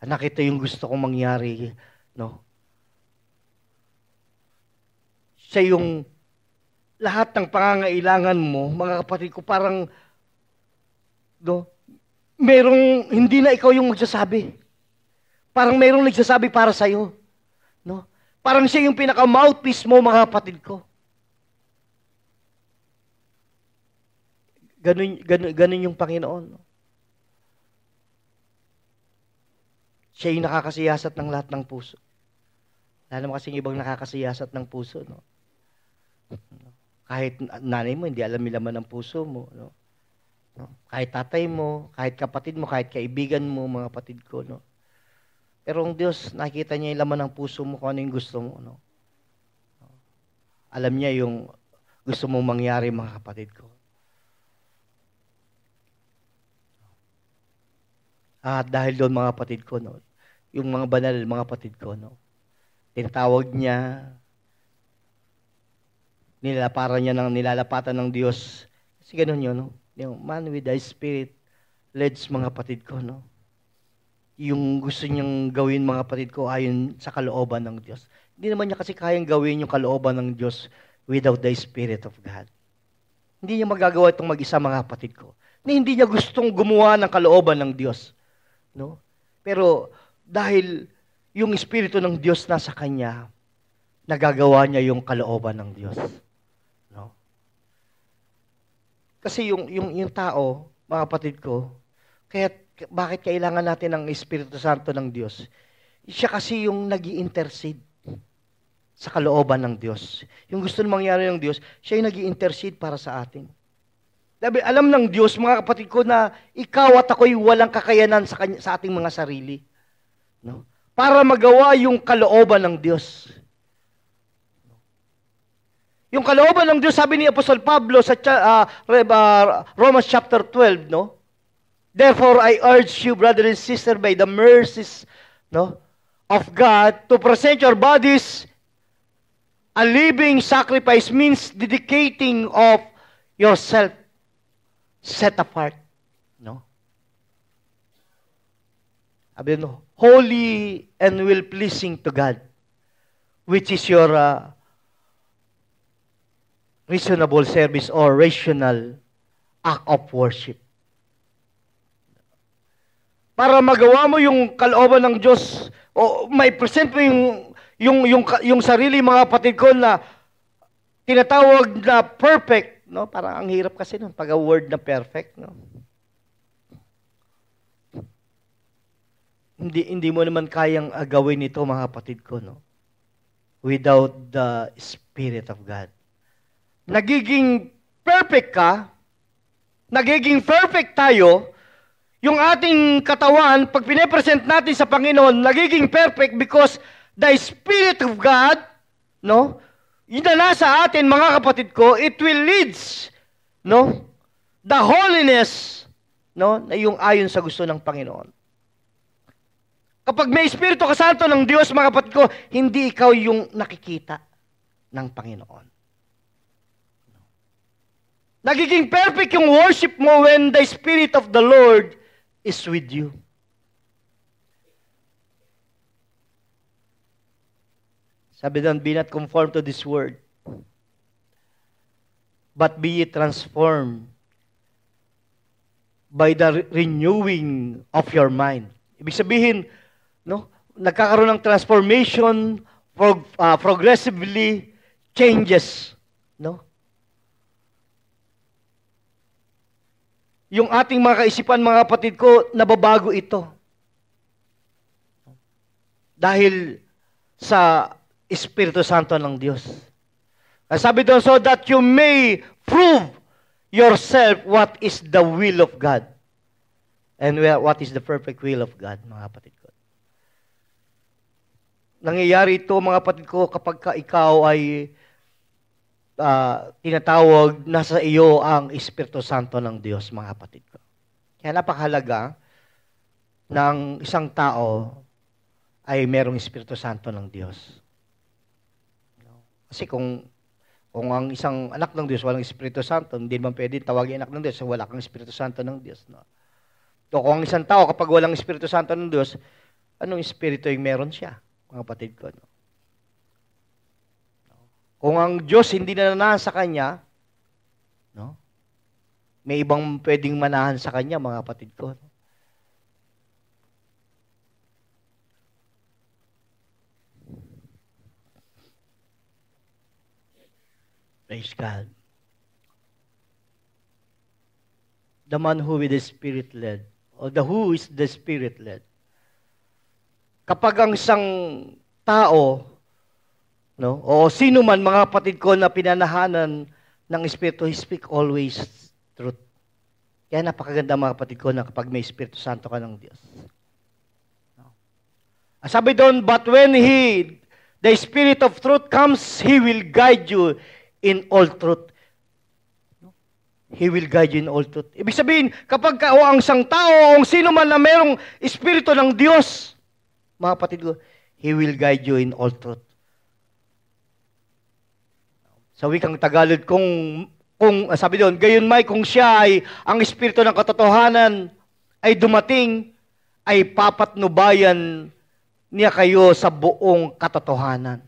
Anak, ito yung gusto kong mangyari, no? Siya yung lahat ng pangangailangan mo, mga kapatid ko, parang, no? Merong, hindi na ikaw yung magsasabi. Parang merong nagsasabi para sa'yo, no? Parang siya yung pinaka-mouthpiece mo, mga kapatid ko. Ganun, ganun, ganun yung Panginoon. Siya yung nakakasiyasat ng lahat ng puso. Lalo kasi yung ibang nakakasiyasat ng puso. No? Kahit nanay mo, hindi alam yung man ng puso mo. No? No? Kahit tatay mo, kahit kapatid mo, kahit kaibigan mo, mga kapatid ko, no? Pero ang Diyos, nakita niya yung laman ng puso mo kung ano yung gusto mo, no? Alam niya yung gusto mong mangyari, mga kapatid ko. Ah, dahil doon mga kapatid ko, no, yung mga banal, mga kapatid ko, no, tinatawag niya, nilalaparan niya ng nilalapatan ng Diyos. Kasi ganun yun, no? Yung man with the spirit leads mga kapatid ko, no? Yung gusto niyang gawin mga kapatid ko ayon sa kalooban ng Diyos. Hindi naman niya kasi kayang gawin yung kalooban ng Diyos without the Spirit of God. Hindi niya magagawa itong mag-isa mga kapatid ko. Ni hindi niya gustong gumawa ng kalooban ng Diyos. No? Pero dahil yung Espiritu ng Diyos nasa Kanya, nagagawa niya yung kalooban ng Diyos. No? Kasi yung, yung, yung tao, mga kapatid ko, kaya bakit kailangan natin ng Espiritu Santo ng Diyos? Siya kasi yung nag intercede sa kalooban ng Diyos. Yung gusto nang mangyari ng Diyos, siya yung nag intercede para sa atin. Sabi, alam ng Diyos, mga kapatid ko, na ikaw at ako'y walang kakayanan sa, kanya, sa ating mga sarili. No? Para magawa yung kalooban ng Diyos. Yung kalooban ng Diyos, sabi ni Apostol Pablo sa uh, Romans chapter 12, no? Therefore, I urge you, brother and sister, by the mercies no, of God, to present your bodies a living sacrifice means dedicating of yourself set apart. No? Sabi no, holy and will pleasing to God, which is your uh, reasonable service or rational act of worship. Para magawa mo yung kalooban ng Diyos, o may present mo yung, yung, yung, yung sarili, mga patid ko, na tinatawag na perfect, no? Parang ang hirap kasi nun, pag word na perfect, no? Hindi, hindi mo naman kayang agawin ah, ito, mga kapatid ko, no? Without the Spirit of God. Nagiging perfect ka, nagiging perfect tayo, yung ating katawan, pag pinapresent natin sa Panginoon, nagiging perfect because the Spirit of God, no? Inala sa atin, mga kapatid ko, it will leads, no? The holiness, no? Na yung ayon sa gusto ng Panginoon. Kapag may Espiritu Kasanto ng Diyos, mga kapatid ko, hindi ikaw yung nakikita ng Panginoon. Nagiging perfect yung worship mo when the Spirit of the Lord is with you. Sabi doon, be not conformed to this world, but be ye transformed by the renewing of your mind. Ibig sabihin, no, nagkakaroon ng transformation prog, uh, progressively changes, no? Yung ating mga kaisipan, mga kapatid ko, nababago ito. Dahil sa Espiritu Santo ng Diyos. Ang sabi doon, so that you may prove yourself what is the will of God. And what is the perfect will of God, mga kapatid ko. Nangyayari ito, mga kapatid ko, kapag ka ikaw ay uh, tinatawag, nasa iyo ang Espiritu Santo ng Diyos, mga kapatid ko. Kaya napakahalaga ng isang tao ay merong Espiritu Santo ng Diyos. Kasi kung kung ang isang anak ng Diyos walang Espiritu Santo, hindi naman pwede tawagin anak ng Diyos wala kang Espiritu Santo ng Diyos. No? O kung ang isang tao kapag walang Espiritu Santo ng Diyos, anong Espiritu yung meron siya, mga kapatid ko? No? Kung ang Diyos hindi na nasa kanya, no? may ibang pwedeng manahan sa kanya, mga kapatid ko. No? Praise God. The man who is the Spirit led, or the who is the Spirit led. Kapag ang isang tao, no, o sino man mga kapatid ko na pinanahanan ng Espiritu, he speak always truth. Kaya napakaganda mga kapatid ko na kapag may Espiritu Santo ka ng Diyos. No. Sabi doon, but when He, the Spirit of truth comes, He will guide you in all truth. He will guide you in all truth. Ibig sabihin, kapag ka, o ang sang tao, o ang sino man na mayroong Espiritu ng Diyos, mga kapatid ko, He will guide you in all truth. Sa wikang Tagalog, kung, kung ah, sabi doon, gayon may kung siya ay ang Espiritu ng katotohanan ay dumating, ay papatnubayan niya kayo sa buong katotohanan.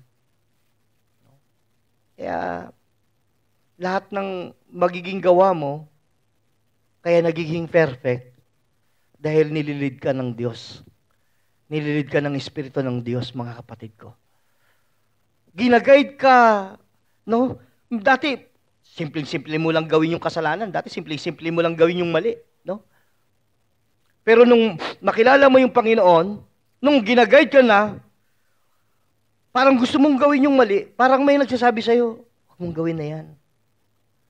Kaya, yeah, lahat ng magiging gawa mo, kaya nagiging perfect, dahil nililid ka ng Diyos. Nililid ka ng Espiritu ng Diyos, mga kapatid ko. Ginagayad ka, no? Dati, simpleng-simple mo lang gawin yung kasalanan. Dati, simpleng-simple mo lang gawin yung mali, no? Pero nung makilala mo yung Panginoon, nung ginagayad ka na, parang gusto mong gawin yung mali, parang may nagsasabi sa'yo, huwag mong gawin na yan.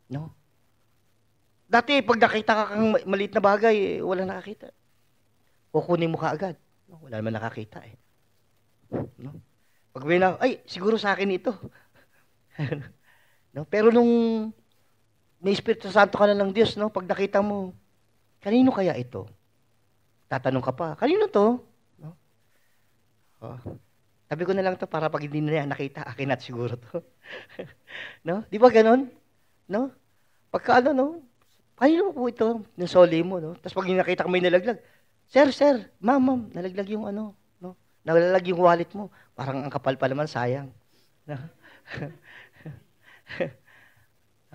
No? Dati, pag nakita ka kang maliit na bagay, eh, wala nakakita. Kukunin mo ka agad. No? Wala naman nakakita eh. No? Pag may na, ay, siguro sa akin ito. no? Pero nung may Espiritu Santo ka na ng Diyos, no? pag nakita mo, kanino kaya ito? Tatanong ka pa, kanino to? No? Oh. Sabi ko na lang to para pag hindi na nakita, akin at siguro to. no? Di ba ganon? No? Pagka ano, no? Paano po ito? Nasoli mo, no? Tapos pag nakita ko may nalaglag, Sir, sir, ma'am, ma'am, nalaglag yung ano, no? Nalaglag yung wallet mo. Parang ang kapal pa naman, sayang. No?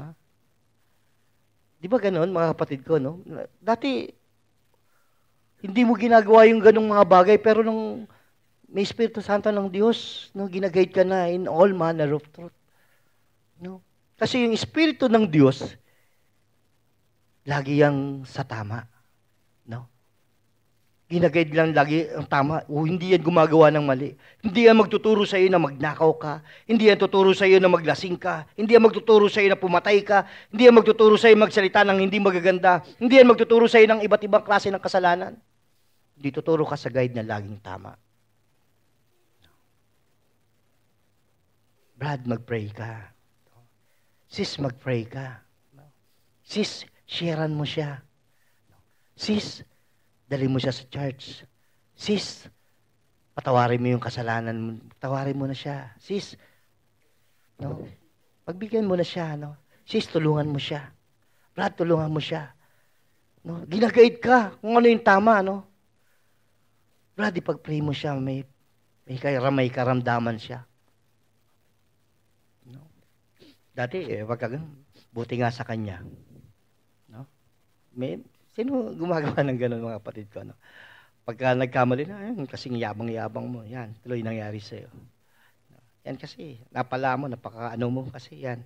no? Di ba ganun, mga kapatid ko, no? Dati, hindi mo ginagawa yung ganung mga bagay, pero nung may Espiritu Santo ng Diyos, no, ginagayad ka na in all manner of truth. No? Kasi yung Espiritu ng Diyos, lagi yang sa tama. No? Ginagayad lang lagi ang tama. O, hindi yan gumagawa ng mali. Hindi yan magtuturo sa iyo na magnakaw ka. Hindi yan tuturo sa iyo na maglasing ka. Hindi yan magtuturo sa iyo na pumatay ka. Hindi yan magtuturo sa iyo magsalita ng hindi magaganda. Hindi yan magtuturo sa iyo ng iba't ibang klase ng kasalanan. Hindi tuturo ka sa guide na laging tama. Brad, mag-pray ka. Sis, mag-pray ka. Sis, sharean mo siya. Sis, dali mo siya sa church. Sis, patawarin mo yung kasalanan mo. Tawarin mo na siya. Sis, no? Pagbigyan mo na siya, no? Sis, tulungan mo siya. Brad, tulungan mo siya. No? Ginagait ka kung ano yung tama, no? Brad, ipag-pray mo siya. May, may karamay karamdaman siya. Dati, eh, wag kang, buti nga sa kanya. No? May, sino gumagawa ng ganun mga kapatid ko? No? Pagka nagkamali na, ayun, kasing yabang-yabang mo, yan, tuloy nangyari sa'yo. No? Yan kasi, napala mo, napaka mo kasi yan.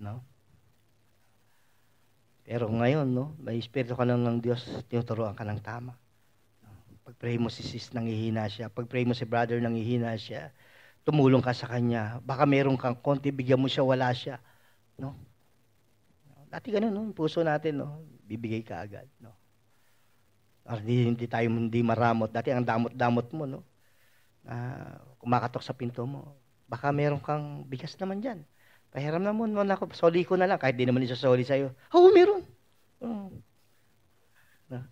No? Pero ngayon, no, may espiritu ka lang ng Diyos, tinuturoan ka ng tama. Pag-pray mo si sis, nangihina siya. Pag-pray mo si brother, nangihina siya tumulong ka sa kanya. Baka meron kang konti, bigyan mo siya, wala siya. No? Dati ganun, no? puso natin, no? bibigay ka agad. No? Or di, hindi tayo hindi maramot. Dati ang damot-damot mo, no? Uh, kumakatok sa pinto mo. Baka meron kang bigas naman dyan. Pahiram na mo, na ako, soli ko na lang, kahit di naman soli sa'yo. Oo, oh, meron. Hmm. No?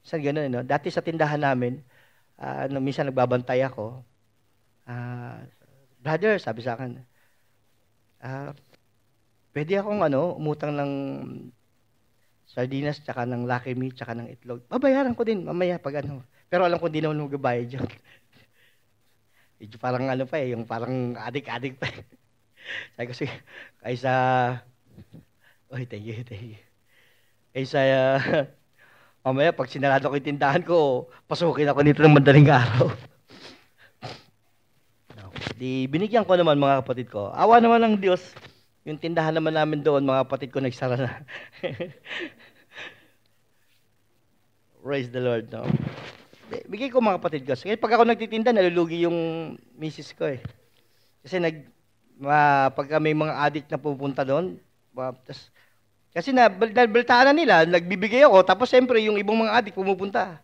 Sa ganun, no? Dati sa tindahan namin, uh, no, minsan nagbabantay ako, uh, brother, sabi sa akin, ah, uh, pwede akong ano, umutang ng sardinas, tsaka ng lucky meat, tsaka ng itlog. Babayaran ko din mamaya pag ano. Pero alam ko hindi naman magbabayad yun. Medyo parang ano pa eh, yung parang adik-adik pa eh. Sabi ko, sige, kaysa, oy, thank you, thank you. Kaysa, uh, mamaya pag sinarado ko yung tindahan ko, pasukin ako dito ng madaling araw. Di binigyan ko naman mga kapatid ko. Awa naman ng Diyos. Yung tindahan naman namin doon, mga kapatid ko nagsara na. Praise the Lord, no? Bigay ko mga kapatid ko. Kasi pag ako nagtitinda, nalulugi yung misis ko eh. Kasi nag, ma, pagka may mga adik na pupunta doon, ma, kasi na, baltaan na nila, nagbibigay ako, tapos siyempre yung ibang mga adik pumupunta.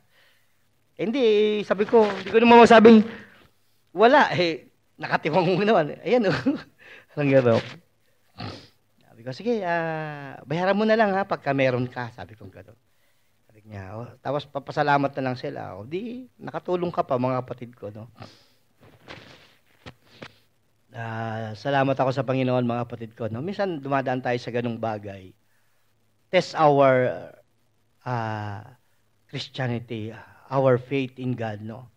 hindi, sabi ko, hindi ko naman masabing, wala, eh, Nakatimang mo naman. Ayan, oh. Parang gano'n. Sabi ko, sige, uh, bayaran mo na lang ha, pagka meron ka. Sabi ko gano'n. Sabi niya, oh. Tapos papasalamat na lang sila. O, oh, di, nakatulong ka pa, mga kapatid ko, no? Uh, salamat ako sa Panginoon, mga kapatid ko. No? Minsan dumadaan tayo sa ganung bagay. Test our uh, Christianity, our faith in God. No?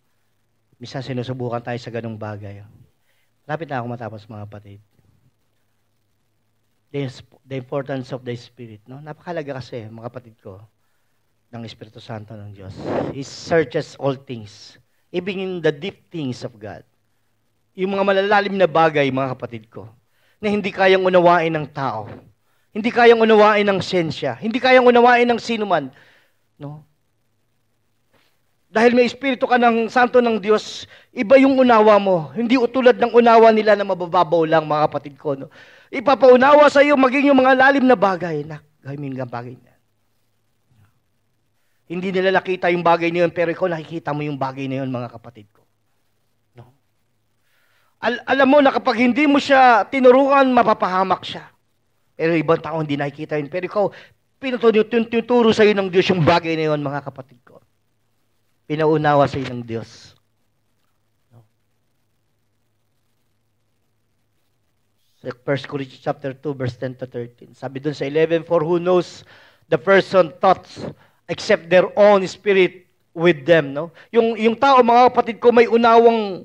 Minsan sinusubukan tayo sa ganung bagay. Lapit na ako matapos mga kapatid. The, the importance of the Spirit. No? Napakalaga kasi, mga kapatid ko, ng Espiritu Santo ng Diyos. He searches all things, even in the deep things of God. Yung mga malalalim na bagay, mga kapatid ko, na hindi kayang unawain ng tao. Hindi kayang unawain ng sensya. Hindi kayang unawain ng sinuman. No? Dahil may espiritu ka ng santo ng Diyos, iba yung unawa mo. Hindi utulad ng unawa nila na mabababaw lang, mga kapatid ko. No? Ipapaunawa sa iyo maging yung mga lalim na bagay. Na, gaming nga bagay na. Hindi nila nakita yung bagay na yun, pero ikaw nakikita mo yung bagay na yun, mga kapatid ko. No? Al- alam mo na kapag hindi mo siya tinuruan, mapapahamak siya. Pero ibang tao hindi nakikita yun. Pero ikaw, pinuturo sa iyo ng Diyos yung bagay na yun, mga kapatid ko pinaunawa sa inang Diyos. Sa 1 Corinthians chapter 2 verse 10 to 13. Sabi doon sa 11, For who knows the person thoughts except their own spirit with them, no? Yung yung tao mga kapatid ko may unawang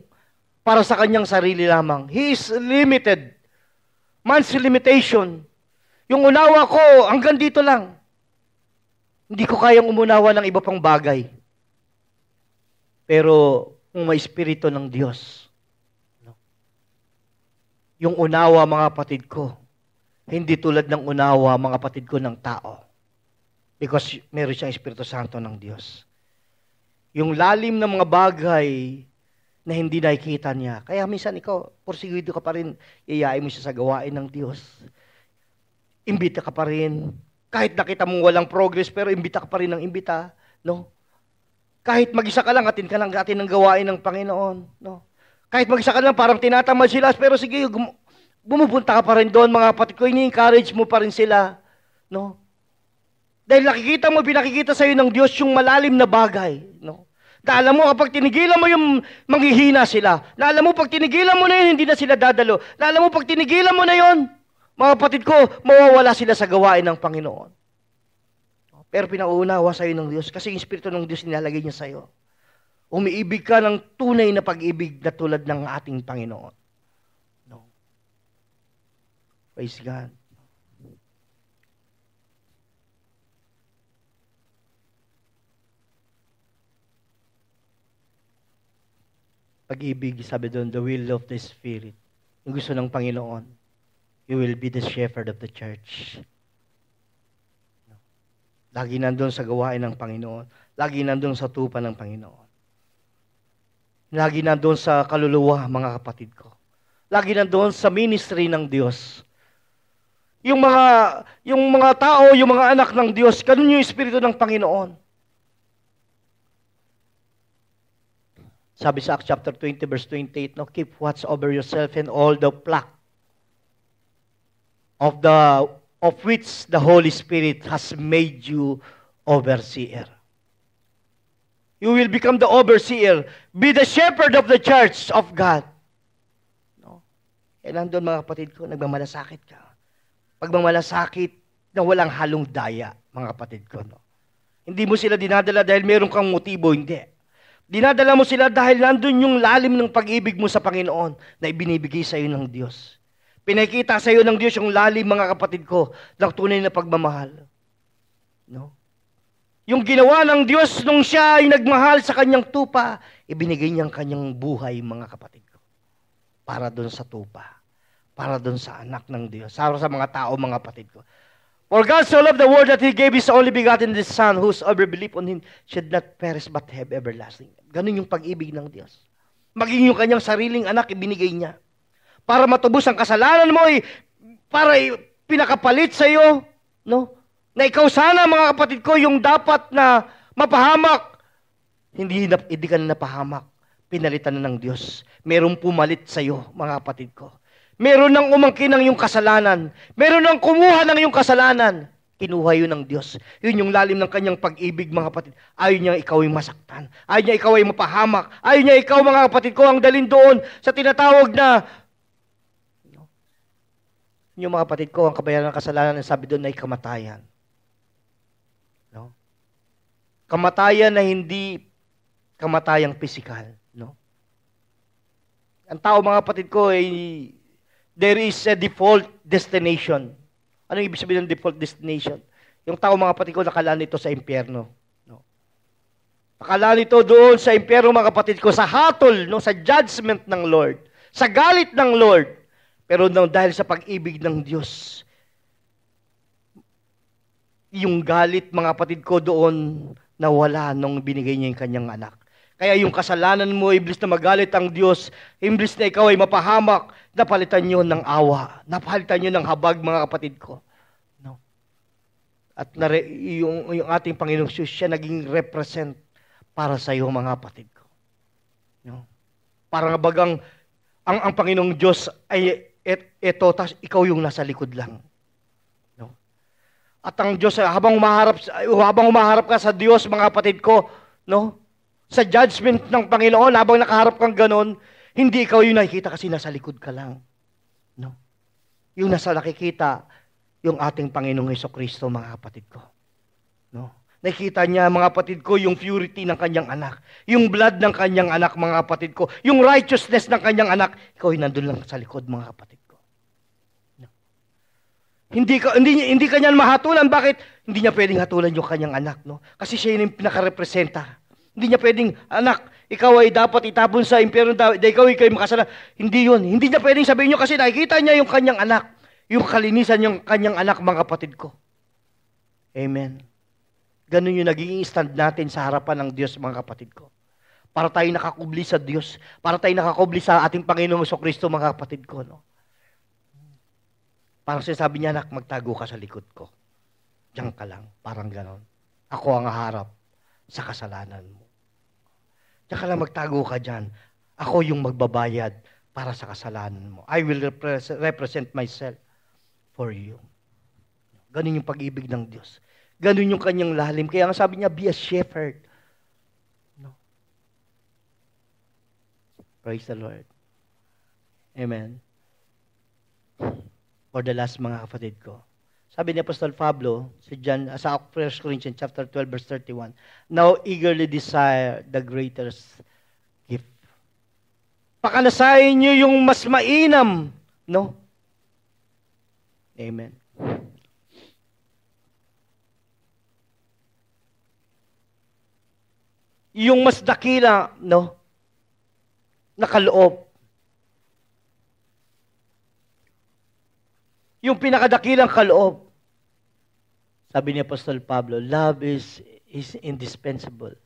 para sa kanyang sarili lamang. He is limited. Man's limitation. Yung unawa ko hanggang dito lang. Hindi ko kayang umunawa ng iba pang bagay. Pero kung may espiritu ng Diyos, no? yung unawa mga kapatid ko, hindi tulad ng unawa mga kapatid ko ng tao. Because meron siyang Espiritu Santo ng Diyos. Yung lalim ng mga bagay na hindi nakikita niya. Kaya minsan ikaw, porsigido ka pa rin, iyayain mo siya sa gawain ng Diyos. Imbita ka pa rin. Kahit nakita mong walang progress, pero imbita ka pa rin ng imbita. No? Kahit mag-isa ka lang, atin ka lang atin ang gawain ng Panginoon. No? Kahit mag-isa ka lang, parang tinatamad sila. Pero sige, gum- bumupunta ka pa rin doon, mga kapatid ko. Ini-encourage mo pa rin sila. No? Dahil nakikita mo, pinakikita sa'yo ng Diyos yung malalim na bagay. No? Na alam mo, kapag tinigilan mo yung manghihina sila, na alam mo, pag tinigilan mo na yun, hindi na sila dadalo. Na alam mo, pag tinigilan mo na yun, mga kapatid ko, mawawala sila sa gawain ng Panginoon. Pero pinaunawa sa'yo ng Diyos kasi yung Espiritu ng Diyos nilalagay niya sa iyo. Umiibig ka ng tunay na pag-ibig na tulad ng ating Panginoon. No. Praise God. Pag-ibig, sabi doon, the will of the Spirit. Yung gusto ng Panginoon. You will be the shepherd of the church. Lagi nandun sa gawain ng Panginoon. Lagi nandun sa tupa ng Panginoon. Lagi nandun sa kaluluwa, mga kapatid ko. Lagi nandun sa ministry ng Diyos. Yung mga, yung mga tao, yung mga anak ng Diyos, ganun yung Espiritu ng Panginoon. Sabi sa Acts chapter 20 verse 28, no, keep watch over yourself and all the flock of the of which the Holy Spirit has made you overseer. You will become the overseer. Be the shepherd of the church of God. No? Kaya eh, nandun mga kapatid ko, nagmamalasakit ka. Pagmamalasakit na walang halong daya, mga kapatid ko. No? Hindi mo sila dinadala dahil meron kang motibo, hindi. Dinadala mo sila dahil nandun yung lalim ng pag-ibig mo sa Panginoon na ibinibigay sa iyo ng Diyos. Pinakita sa iyo ng Diyos yung lalim, mga kapatid ko, ng tunay na pagmamahal. No? Yung ginawa ng Diyos nung siya ay nagmahal sa kanyang tupa, ibinigay niya ang kanyang buhay, mga kapatid ko. Para doon sa tupa. Para doon sa anak ng Diyos. Para sa mga tao, mga kapatid ko. For God so loved the world that He gave His only begotten the Son, whosoever believe on Him should not perish but have everlasting. Ganun yung pag-ibig ng Diyos. Maging yung kanyang sariling anak, ibinigay niya para matubos ang kasalanan mo, ay para eh, pinakapalit sa iyo, no? Na ikaw sana, mga kapatid ko, yung dapat na mapahamak. Hindi, hindi ka na napahamak. Pinalitan na ng Diyos. Meron pumalit sa iyo, mga kapatid ko. Meron nang umangkin ng iyong kasalanan. Meron nang kumuha ng iyong kasalanan. Kinuha yun ng Diyos. Yun yung lalim ng kanyang pag-ibig, mga kapatid. Ayaw niya ikaw ay masaktan. Ayaw niya ikaw ay mapahamak. Ayaw niya ikaw, mga kapatid ko, ang dalin doon sa tinatawag na yung mga kapatid ko, ang kabayaran ng kasalanan ng sabi doon ay kamatayan. No? Kamatayan na hindi kamatayang pisikal. No? Ang tao, mga kapatid ko, ay there is a default destination. Ano ibig sabihin ng default destination? Yung tao, mga kapatid ko, nakalaan nito sa impyerno. No? Nakalaan ito doon sa impyerno, mga kapatid ko, sa hatol, no? sa judgment ng Lord, sa galit ng Lord. Pero nang dahil sa pag-ibig ng Diyos, yung galit mga kapatid ko doon nawala nung binigay niya yung kanyang anak. Kaya yung kasalanan mo, iblis na magalit ang Diyos, iblis na ikaw ay mapahamak, napalitan niyo ng awa, napalitan niyo ng habag mga kapatid ko. No. At nare, yung, yung ating Panginoong Sus, siya naging represent para sa iyo mga kapatid ko. No. Parang bagang ang, ang Panginoong Diyos ay et, eto, tas ikaw yung nasa likod lang. No? At ang Diyos, eh, habang umaharap, eh, habang umaharap ka sa Diyos, mga kapatid ko, no? sa judgment ng Panginoon, habang nakaharap kang ganun, hindi ikaw yung nakikita kasi nasa likod ka lang. No? Yung nasa nakikita, yung ating Panginoong Heso Kristo, mga kapatid ko. No? Nakita niya, mga kapatid ko, yung purity ng kanyang anak. Yung blood ng kanyang anak, mga kapatid ko. Yung righteousness ng kanyang anak. Ikaw ay nandun lang sa likod, mga kapatid ko. No. Hindi, ka, hindi, hindi kanya mahatulan. Bakit? Hindi niya pwedeng hatulan yung kanyang anak. No? Kasi siya yung pinakarepresenta. Hindi niya pwedeng, anak, ikaw ay dapat itapon sa impyerno, ikaw ay kayo makasala. Hindi yun. Hindi niya pwedeng sabihin nyo kasi nakikita niya yung kanyang anak. Yung kalinisan yung kanyang anak, mga kapatid ko. Amen. Ganun yung naging stand natin sa harapan ng Diyos, mga kapatid ko. Para tayo nakakubli sa Diyos. Para tayo nakakubli sa ating Panginoong So Kristo, mga kapatid ko. No? Parang sinasabi niya, anak, magtago ka sa likod ko. Diyan ka lang. Parang ganon. Ako ang harap sa kasalanan mo. Diyan ka lang magtago ka dyan. Ako yung magbabayad para sa kasalanan mo. I will represent myself for you. Ganun yung pag-ibig ng Diyos. Ganun yung kanyang lalim. Kaya nga sabi niya, be a shepherd. No. Praise the Lord. Amen. For the last mga kapatid ko. Sabi ni Apostol Pablo si John, ah, sa 1 Corinthians chapter 12 verse 31, Now eagerly desire the greatest gift. Pakalasayin niyo yung mas mainam, no? Amen. yung mas dakila, no? Nakaloob. Yung pinakadakilang kaloob. Sabi ni Apostol Pablo, love is, is indispensable.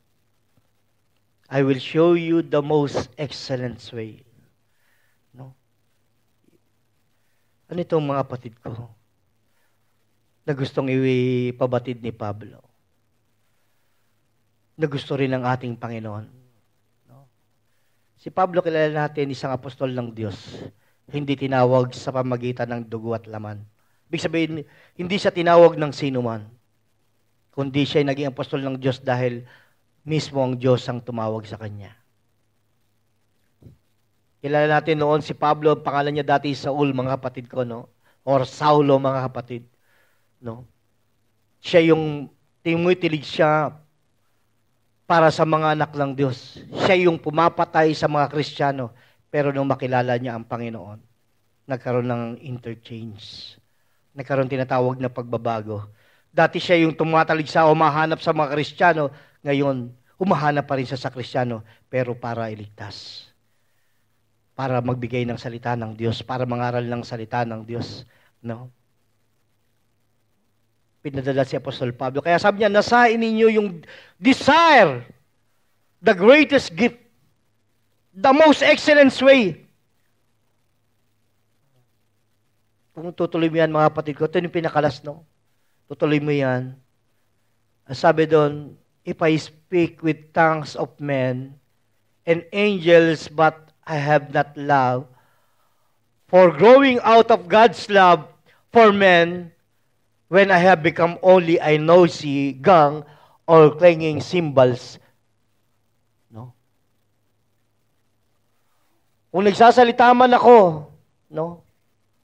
I will show you the most excellent way. No? Ano itong mga kapatid ko na gustong ipabatid ni Pablo? na gusto rin ng ating Panginoon. No? Si Pablo kilala natin isang apostol ng Diyos. Hindi tinawag sa pamagitan ng dugo at laman. Ibig sabihin, hindi siya tinawag ng sino man. Kundi siya ay naging apostol ng Diyos dahil mismo ang Diyos ang tumawag sa kanya. Kilala natin noon si Pablo, pangalan niya dati Saul, mga kapatid ko, no? Or Saulo, mga kapatid. No? Siya yung timutilig siya para sa mga anak ng Diyos. Siya yung pumapatay sa mga Kristiyano. Pero nung makilala niya ang Panginoon, nagkaroon ng interchange. Nagkaroon tinatawag na pagbabago. Dati siya yung tumatalig sa umahanap sa mga Kristiyano. Ngayon, umahanap pa rin siya sa Kristiyano, pero para iligtas. Para magbigay ng salita ng Diyos, para mangaral ng salita ng Diyos. No? pinadala si Apostol Pablo. Kaya sabi niya, nasain ninyo yung desire, the greatest gift, the most excellent way. Kung tutuloy mo yan, mga kapatid ko, ito yung pinakalas, no? Tutuloy mo yan. Sabi doon, if I speak with tongues of men and angels, but I have not love, for growing out of God's love for men, when I have become only a noisy gang or clanging cymbals. No? Kung nagsasalita man ako, no?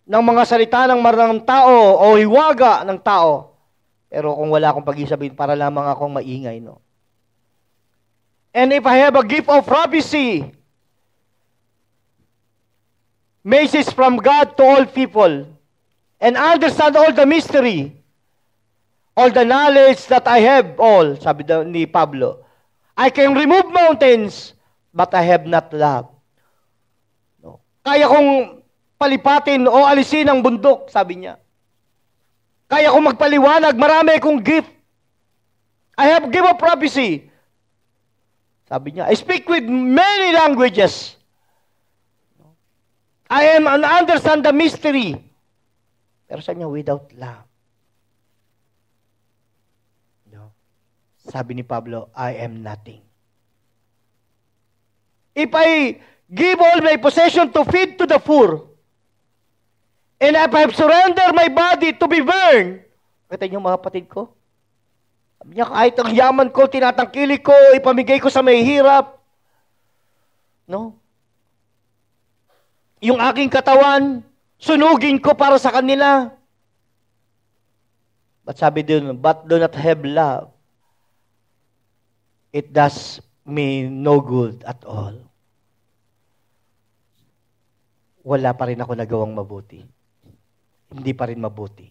ng mga salita ng maraming tao o hiwaga ng tao, pero kung wala akong pag-isabihin, para lamang akong maingay, no? And if I have a gift of prophecy, message from God to all people, and understand all the mystery, all the knowledge that I have all, sabi ni Pablo. I can remove mountains, but I have not love. No. Kaya kong palipatin o alisin ang bundok, sabi niya. Kaya kong magpaliwanag, marami kong gift. I have gift a prophecy. Sabi niya, I speak with many languages. I am and understand the mystery. Pero sa niya, without love. No? Sabi ni Pablo, I am nothing. If I give all my possession to feed to the poor, and if I surrender my body to be burned, kita niyo mga kapatid ko, sabi niya, kahit ang yaman ko, tinatangkili ko, ipamigay ko sa may hirap, no? Yung aking katawan, Sunugin ko para sa kanila. But sabi doon, but do not have love. It does me no good at all. Wala pa rin ako nagawang mabuti. Hindi pa rin mabuti.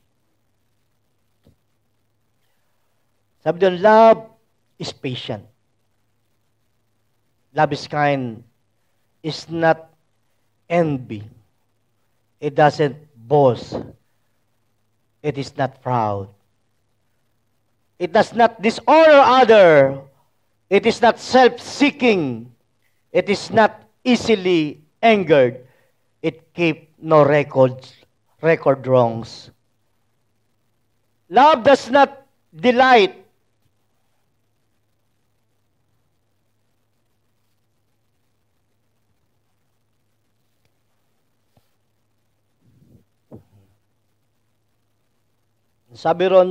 Sabi doon, love is patient. Love is kind. Is not envy It doesn't boast. It is not proud. It does not dishonor other. It is not self-seeking. It is not easily angered. It keep no records, record wrongs. Love does not delight Sabi ron,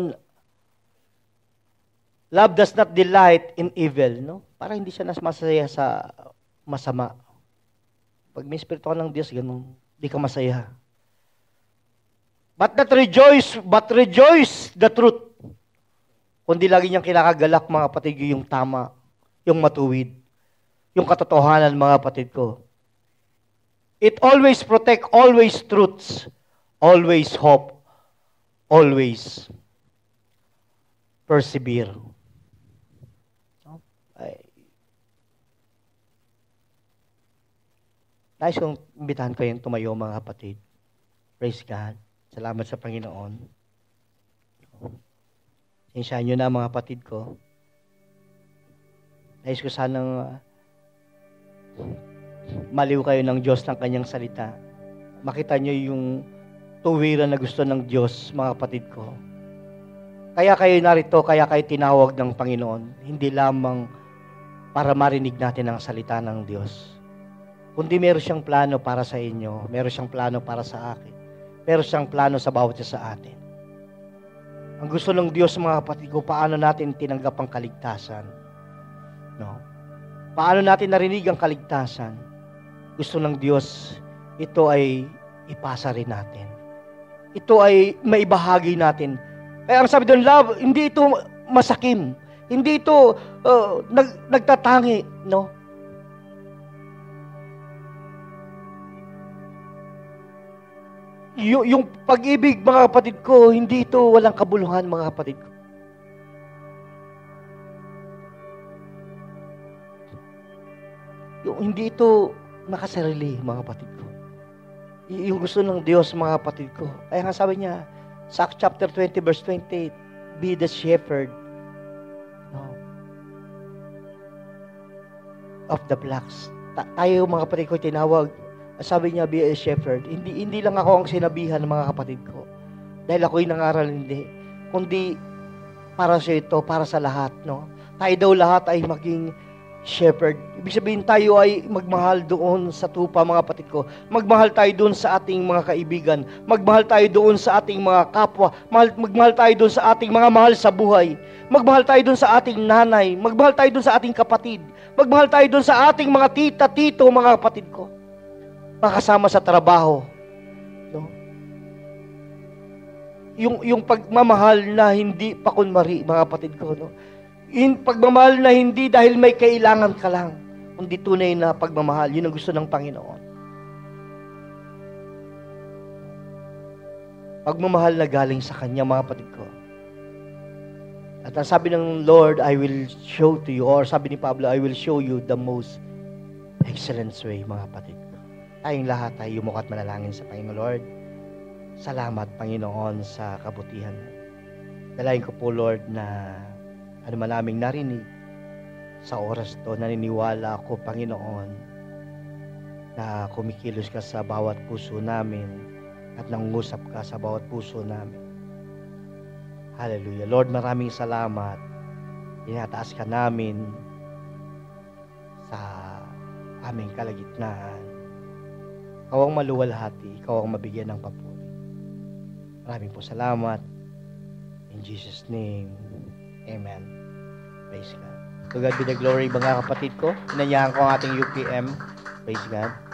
love does not delight in evil, no? Para hindi siya nas masaya sa masama. Pag may espiritu ka ng Diyos, ganun, di ka masaya. But not rejoice, but rejoice the truth. Kundi lagi niyang kinakagalak, mga kapatid, yung tama, yung matuwid, yung katotohanan, mga patid ko. It always protect, always truths, always hope, always persevere. Nais kong imbitahan kayong tumayo mga kapatid. Praise God. Salamat sa Panginoon. Sinsyahan nyo na mga kapatid ko. Nais ko sanang ah, maliw kayo ng Diyos ng kanyang salita. Makita nyo yung tuwiran na gusto ng Diyos, mga kapatid ko. Kaya kayo narito, kaya kayo tinawag ng Panginoon, hindi lamang para marinig natin ang salita ng Diyos. Kundi meron siyang plano para sa inyo, meron siyang plano para sa akin, meron siyang plano sa bawat isa sa atin. Ang gusto ng Diyos, mga kapatid ko, paano natin tinanggap ang kaligtasan? No? Paano natin narinig ang kaligtasan? Gusto ng Diyos, ito ay ipasa rin natin ito ay maibahagi natin. Kaya eh, ang sabi doon, love, hindi ito masakim. Hindi ito uh, nag, nagtatangi, no? Y- yung pag-ibig, mga kapatid ko, hindi ito walang kabuluhan, mga kapatid ko. Yung hindi ito nakasarili, mga kapatid ko yung gusto ng Diyos, mga kapatid ko. Kaya nga sabi niya, sa chapter 20, verse 28, be the shepherd no, of the blacks. Ta- tayo mga kapatid ko tinawag, sabi niya be a shepherd. Hindi, hindi lang ako ang sinabihan ng mga kapatid ko. Dahil ako'y nangaral, hindi. Kundi para sa ito, para sa lahat. No? Tayo daw lahat ay maging shepherd. Ibig sabihin tayo ay magmahal doon sa tupa mga patid ko. Magmahal tayo doon sa ating mga kaibigan. Magmahal tayo doon sa ating mga kapwa. Mahal, magmahal tayo doon sa ating mga mahal sa buhay. Magmahal tayo doon sa ating nanay. Magmahal tayo doon sa ating kapatid. Magmahal tayo doon sa ating mga tita, tito, mga kapatid ko. Makasama sa trabaho. No? Yung, yung pagmamahal na hindi pa pakunmari, mga kapatid ko. No? In pagmamahal na hindi dahil may kailangan ka lang, kundi tunay na pagmamahal. Yun ang gusto ng Panginoon. Pagmamahal na galing sa Kanya, mga kapatid ko. At ang sabi ng Lord, I will show to you, or sabi ni Pablo, I will show you the most excellent way, mga kapatid ko. Tayong lahat ay yumukat manalangin sa Panginoon Lord. Salamat, Panginoon, sa kabutihan mo. Dalayan ko po, Lord, na ano man naming narinig, sa oras to naniniwala ako, Panginoon, na kumikilos ka sa bawat puso namin at nangusap ka sa bawat puso namin. Hallelujah. Lord, maraming salamat. Inataas ka namin sa aming kalagitnaan. Ikaw ang maluwalhati, ikaw ang mabigyan ng papuri. Maraming po salamat. In Jesus' name. Amen. Praise God. To God be the glory mga kapatid ko. Inanyahan ko ang ating UPM. Praise God.